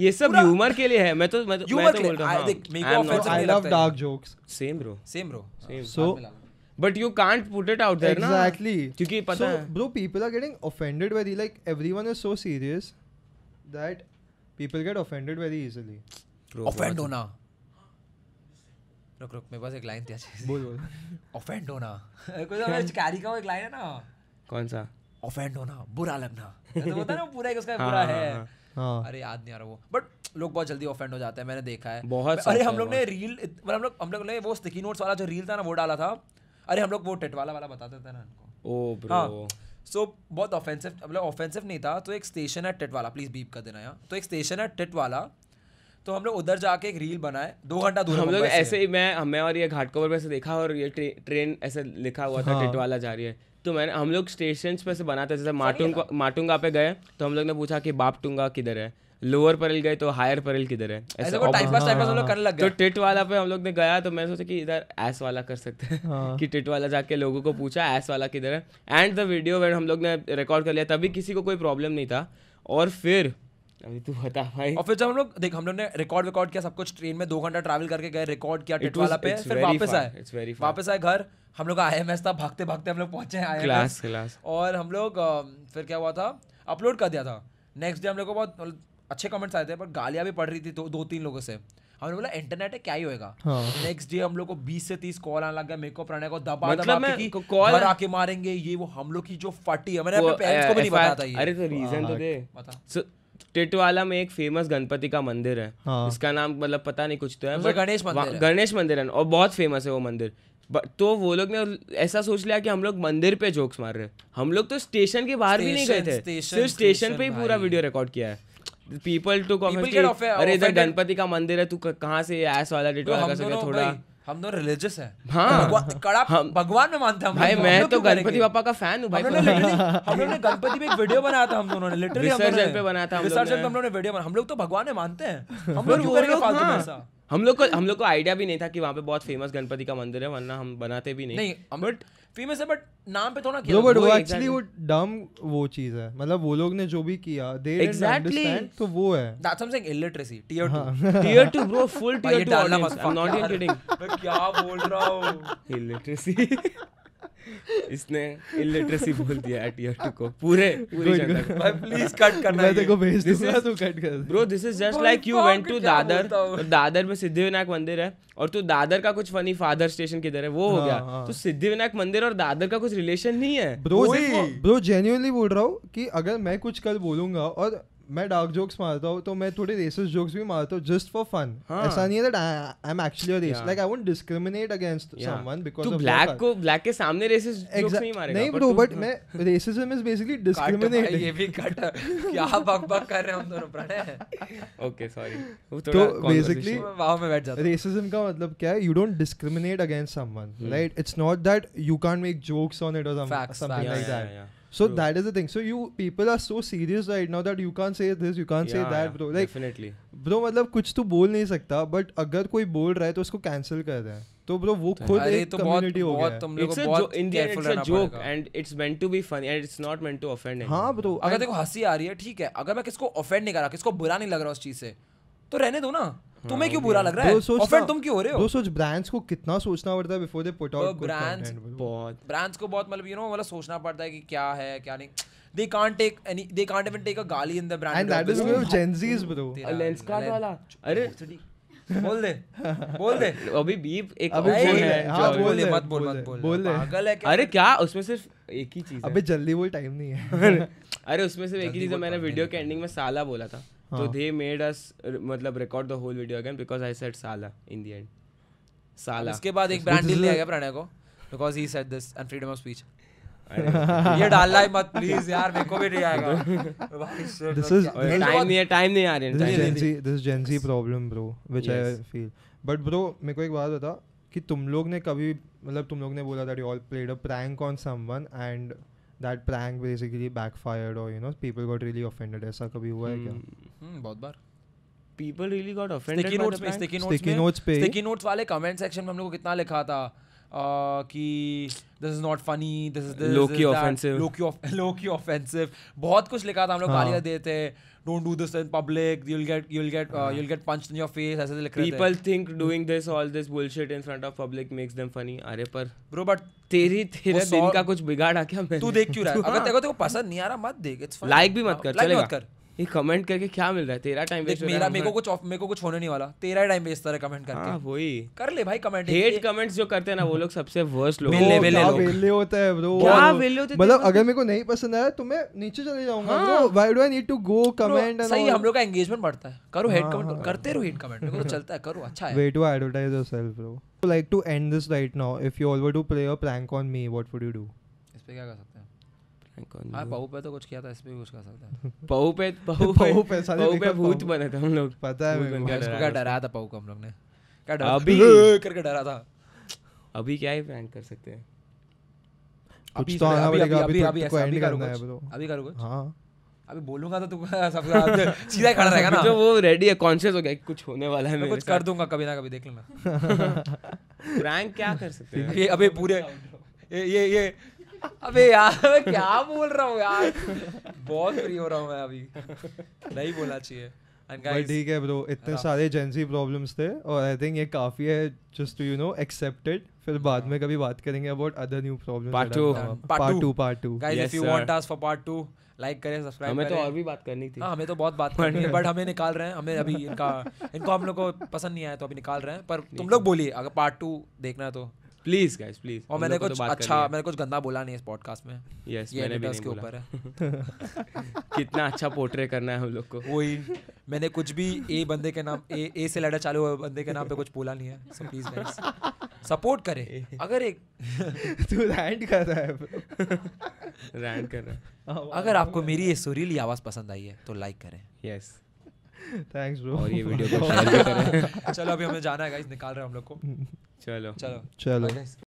[SPEAKER 3] ये सब ह्यूमर के लिए है मैं तो मैं तो ह्यूमर तो बोल रहा हूं देख
[SPEAKER 2] I love dark
[SPEAKER 1] jokes same bro same bro same so but you can't put it out there ना एग्जैक्टली क्योंकि पता है bro people are getting offended very like everyone is so serious that people get offended very easily offend होना
[SPEAKER 3] रुक रुक मेरे पास एक line थी अच्छे बोल बोल ऑफेंड होना कुछ कैरी तो का एक लाइन है ना कौन सा ऑफेंड होना बुरा लगना तो मतलब बता ना पूरा एक उसका हाँ, बुरा हाँ, है हाँ। हाँ। अरे याद नहीं आ रहा वो बट लोग बहुत जल्दी ऑफेंड हो जाते हैं मैंने देखा है बहुत अरे हम लोग ने रील मतलब हम लोग हम लोग ने वो स्टिकी नोट्स वाला जो रील था ना वो डाला था अरे हम लोग वो टेट वाला वाला बताते थे ना इनको ओ हाँ सो बहुत ऑफेंसिव मतलब ऑफेंसिव नहीं था तो एक स्टेशन है वाला प्लीज़ बीप कर देना यहाँ तो एक स्टेशन है वाला तो हम लोग उधर जाके एक रील बनाए दो घंटा दूर हम लोग ऐसे
[SPEAKER 2] ही मैं मैं और ये घाट घाटकोवर में ऐसे देखा और ये ट्रे, ट्रेन ऐसे लिखा हुआ था टिट हाँ। वाला जा रही है तो मैंने हम लोग स्टेशन पे से बनाते जैसे माटुंगा माटुंगा पे गए तो हम लोग ने पूछा कि बापटुंगा किधर है लोअर परेल गए तो हायर परेल किधर है ऐसे को टाइप टाइप हम लोग करने लग तो गए तो टिट वाला पे हम लोग ने गया तो मैंने सोचा कि इधर एस वाला कर सकते हैं हाँ। कि टिट वाला जाके लोगों को पूछा एस वाला किधर है एंड द वीडियो वेर हम लोग ने रिकॉर्ड कर लिया तभी किसी को कोई प्रॉब्लम नहीं था और फिर अभी तू बता भाई और
[SPEAKER 3] फिर जब हम लोग देख हम लोग ने रिकॉर्ड विकॉर्ड किया सब कुछ ट्रेन में दो घंटा ट्रैवल करके गए रिकॉर्ड किया टेट वाला पे फिर वापस आए वापस आए घर हम लोग आई एम था भागते भागते हम लोग पहुंचे आई क्लास क्लास और हम लोग फिर क्या हुआ था अपलोड कर दिया था नेक्स्ट डे हम लोग को बहुत मतलब, अच्छे कमेंट्स आए थे पर गालियां भी पड़ रही थी दो तीन लोगों से हमने बोला इंटरनेट है क्या ही होएगा नेक्स्ट हाँ। डे हम लोग को 20 से 30 कॉल आने लग गए मेरे को प्रणय को दबा मतलब दबा की कॉल आके मारेंगे ये वो हम लोग की जो फटी है मैंने अपने पेरेंट्स को भी नहीं बताया था ये अरे तो रीजन तो हाँ, दे बता
[SPEAKER 2] टिटवाला में एक फेमस गणपति का मंदिर है हाँ। इसका नाम मतलब पता नहीं कुछ तो है गणेश मंदिर गणेश मंदिर है और बहुत फेमस है वो मंदिर तो वो लोग ने ऐसा सोच लिया कि हम लोग मंदिर पे जोक्स मार रहे हैं हम लोग तो स्टेशन के बाहर भी नहीं गए थे सिर्फ स्टेशन पे ही पूरा वीडियो रिकॉर्ड किया है पीपल टू अरे इधर गणपति का मंदिर है तू कहाँ से ऐसा वाला तो टिटवाला का सके थोड़ा
[SPEAKER 3] हम दोनों रिलीजियस है हाँ तो कड़ा हम, हाँ। भगवान में मानते हैं भाई तो मैं तो गणपति पापा
[SPEAKER 2] का फैन हूँ भाई हम लोग
[SPEAKER 3] ने गणपति में एक वीडियो बनाया था हम दोनों ने लिटरली विसर्जन पे बनाया था विसर्जन पे हम लोगों ने वीडियो बनाया हम लोग तो भगवान में मानते हैं हम लोग क्यों करेंगे फालतू में हाँ। ऐसा हम लोग को हम लोग को आइडिया
[SPEAKER 2] भी नहीं था कि वहाँ पे बहुत फेमस गणपति का मंदिर है वरना हम बनाते भी नहीं नहीं
[SPEAKER 3] बट फेमस है बट नाम पे थोड़ा किया बट एक्चुअली वो
[SPEAKER 1] डम वो चीज है मतलब वो लोग ने जो भी किया दे एग्जैक्टली तो वो है
[SPEAKER 3] that's I am saying illiteracy tier 2 tier 2 bro full tier 2 I am not even kidding मैं क्या बोल रहा हूं
[SPEAKER 1] इलिटरेसी
[SPEAKER 3] इसने
[SPEAKER 2] इलिटरेसी बोल दिया एट ईयर टू को पूरे पूरी भाई प्लीज कट करना मैं तेरे को भेज दूंगा तू कट कर bro this is just like you went to Dadar Dadar में सिद्धिविनायक मंदिर है और तू दादर का कुछ फनी फादर स्टेशन किधर है वो हो हाँ, गया हाँ। तो सिद्धिविनायक मंदिर और दादर का कुछ रिलेशन
[SPEAKER 1] नहीं है ब्रो ब्रो जेन्युइनली बोल रहा हूं कि अगर मैं कुछ कल बोलूंगा और मैं डार्क जोक्स मारता हूँ तो मैं थोड़े रेसिस जोक्स भी मारता हूँ जस्ट फॉर फन ऐसा नहीं है that I am actually like I won't discriminate against someone because black
[SPEAKER 2] को ब्लैक के सामने जोक्स नहीं
[SPEAKER 1] मारेगा नहीं ब्रो बट हाँ। मैं रेसिज्म इज बेसिकली डिस्क्रिमिनेट ये भी
[SPEAKER 3] कट क्या कर रहे हम दोनों ओके सॉरी तो बेसिकली वाओ बैठ जाता
[SPEAKER 1] रेसिज्म का मतलब क्या है you don't discriminate against someone right it's not that you can't make jokes on it और something like that So True. that is the thing. So you people are so serious right now that you can't say this, you can't yeah, say that, bro. Like definitely. bro मतलब कुछ तो बोल नहीं सकता but अगर कोई बोल रहा है तो उसको कैंसिल कर रहा है तो ब्रो वो खुद एक तो कम्युनिटी हो गया तुम लोगों को बहुत केयरफुल रहना joke
[SPEAKER 3] and it's meant to be funny and it's not meant to offend हां ब्रो अगर देखो हंसी आ रही है ठीक है अगर मैं किसको ऑफेंड नहीं कर रहा किसको बुरा नहीं लग रहा उस चीज से तो रहने दो ना तुम्हें हाँ, क्यों बुरा लग रहा है ऑफेंड तुम क्यों हो रहे हो
[SPEAKER 1] सोच ब्रांड्स को कितना सोचना पड़ता है before they put out brands बहुत
[SPEAKER 3] ब्रांड्स को बहुत मतलब यू नो मतलब सोचना पड़ता है कि क्या है क्या नहीं they can't take any they can't even take a gali in the brand and that is one gen
[SPEAKER 1] z is bro lens card wala अरे बोल दे बोल
[SPEAKER 2] दे अभी बीप एक अभी बोल है हां बोल दे मत बोल मत बोल बोल दे पागल है क्या अरे क्या उसमें सिर्फ एक ही चीज है अबे
[SPEAKER 1] जल्दी बोल टाइम नहीं है अरे उसमें सिर्फ एक ही चीज मैंने वीडियो
[SPEAKER 2] के एंडिंग में साला बोला था तो दे मेड अस मतलब record the whole video again because I said साला इन द एंड साला उसके बाद एक ब्रांड डील दिया गया
[SPEAKER 3] प्रणय को because he said this and freedom of speech ये डालना है मत प्लीज यार मेरे को भी नहीं आएगा दिस इज टाइम नहीं है टाइम नहीं आ रहा है
[SPEAKER 1] this Gen Z problem bro which I feel but bro मेरे को एक बात बता कि तुम लोग ने कभी मतलब तुम लोग ने बोला that you all played a prank on someone and that prank basically backfired और you know people got really offended ऐसा कभी हुआ है क्या
[SPEAKER 2] hmm. हम्म, बहुत बार people really got offended sticky notes पे स्टिकी नोट्स स्टिकी नोट्स पे स्टिकी
[SPEAKER 3] नोट्स वाले कमेंट सेक्शन में हम लोगों को कितना लिखा था कि this is not funny this is lowkey offensive lowkey lowkey offensive बहुत कुछ लिखा था हम लोग हाँ। गालियां देते don't do this in public you will get you will get you will get punched in your face ऐसे लिख रहे थे people think doing this
[SPEAKER 2] all this bullshit in front of public makes them funny अरे पर bro but तेरी तेरे दिन का कुछ बिगाड़ा क्या मैं तू देख क्यों रहा है अगर तेरे
[SPEAKER 3] को तो पसंद नहीं आ रहा मत देख इट्स लाइक भी मत कर हाँ, चलेगा मत कर ये कमेंट करके क्या मिल रहा है तेरा टाइम वेस्ट मेरा मेरे को कुछ मेरे को कुछ होने नहीं वाला तेरा ही टाइम वेस्ट कर कमेंट करके हां वही कर ले भाई कमेंट हेट कमेंट्स जो करते हैं ना वो लोग सबसे वर्स्ट लोग वेले वेले लोग वेले
[SPEAKER 1] होता है ब्रो क्या वेले होते मतलब अगर मतलब मेरे को नहीं पसंद आया तो मैं नीचे चले जाऊंगा bro why do I need to go comment and सही हम लोग का एंगेजमेंट बढ़ता है करो हेट हाँ, कमेंट हाँ। करते रहो हेट कमेंट मेरे को तो चलता है
[SPEAKER 3] करो अच्छा है way
[SPEAKER 1] to advertise yourself bro like to end this right now if you all were to play a prank on me what would you do इस पे क्या कर सकते हाँ
[SPEAKER 3] पहू पे तो कुछ किया था भी कुछ कर सकता है पहू पे पहू पहू पे पहू पे भूत
[SPEAKER 2] बने थे हम लोग पता है मेरे को था
[SPEAKER 3] पहू को हम लोग ने क्या डरा
[SPEAKER 2] अभी करके डरा था अभी क्या ही प्रैंक कर सकते हैं
[SPEAKER 3] तो आना पड़ेगा अभी अभी तो- तो करना है ब्रो तो। अभी करो कुछ हां अभी बोलूंगा तो तू सब सीधा खड़ा रहेगा ना जो वो
[SPEAKER 2] रेडी है कॉन्शियस हो गया कुछ होने वाला है मैं कुछ कर दूंगा कभी ना कभी देख लेना
[SPEAKER 3] प्रैंक क्या कर सकते हैं अभी पूरे ये ये अबे यार मैं क्या बोल रहा हूँ यार बहुत फ्री हो रहा हूँ मैं अभी नहीं बोलना चाहिए ठीक है ब्रो इतने सारे
[SPEAKER 1] जेंसी प्रॉब्लम्स थे और आई थिंक ये काफी है just to you know accepted फिर बाद में हाँ। कभी बात करेंगे about other new problem part two part two part two guys if you want
[SPEAKER 3] us for part two like करें सब्सक्राइब करें हमें तो और भी बात करनी थी हाँ हमें तो बहुत बात करनी है बट हमें निकाल रहे हैं हमें अभी इनका इनको हम लोग को पसंद नहीं आया तो अभी निकाल रहे हैं पर तुम लोग बोलिए अगर पार्ट टू देखना है तो प्लीज गाइस प्लीज और मैंने कुछ तो अच्छा मैंने कुछ गंदा बोला नहीं इस पॉडकास्ट में यस yes, मैंने भी नहीं के ऊपर है कितना अच्छा पोर्ट्रे
[SPEAKER 2] करना है हम लोग को
[SPEAKER 3] वही मैंने कुछ भी ए बंदे के नाम ए ए से लड़ा चालू हुए बंदे के नाम पे कुछ बोला नहीं है सो प्लीज गाइस सपोर्ट करें अगर एक तू रैंड कर रहा है रैंड कर रहा है अगर आपको मेरी ये सुरीली आवाज पसंद आई है तो लाइक करें
[SPEAKER 1] यस थैंक्स ब्रो और ये वीडियो को शेयर करें चलो अभी हमें जाना है गाइस निकाल रहे हैं हम लोग को
[SPEAKER 2] चलो चलो
[SPEAKER 1] चलो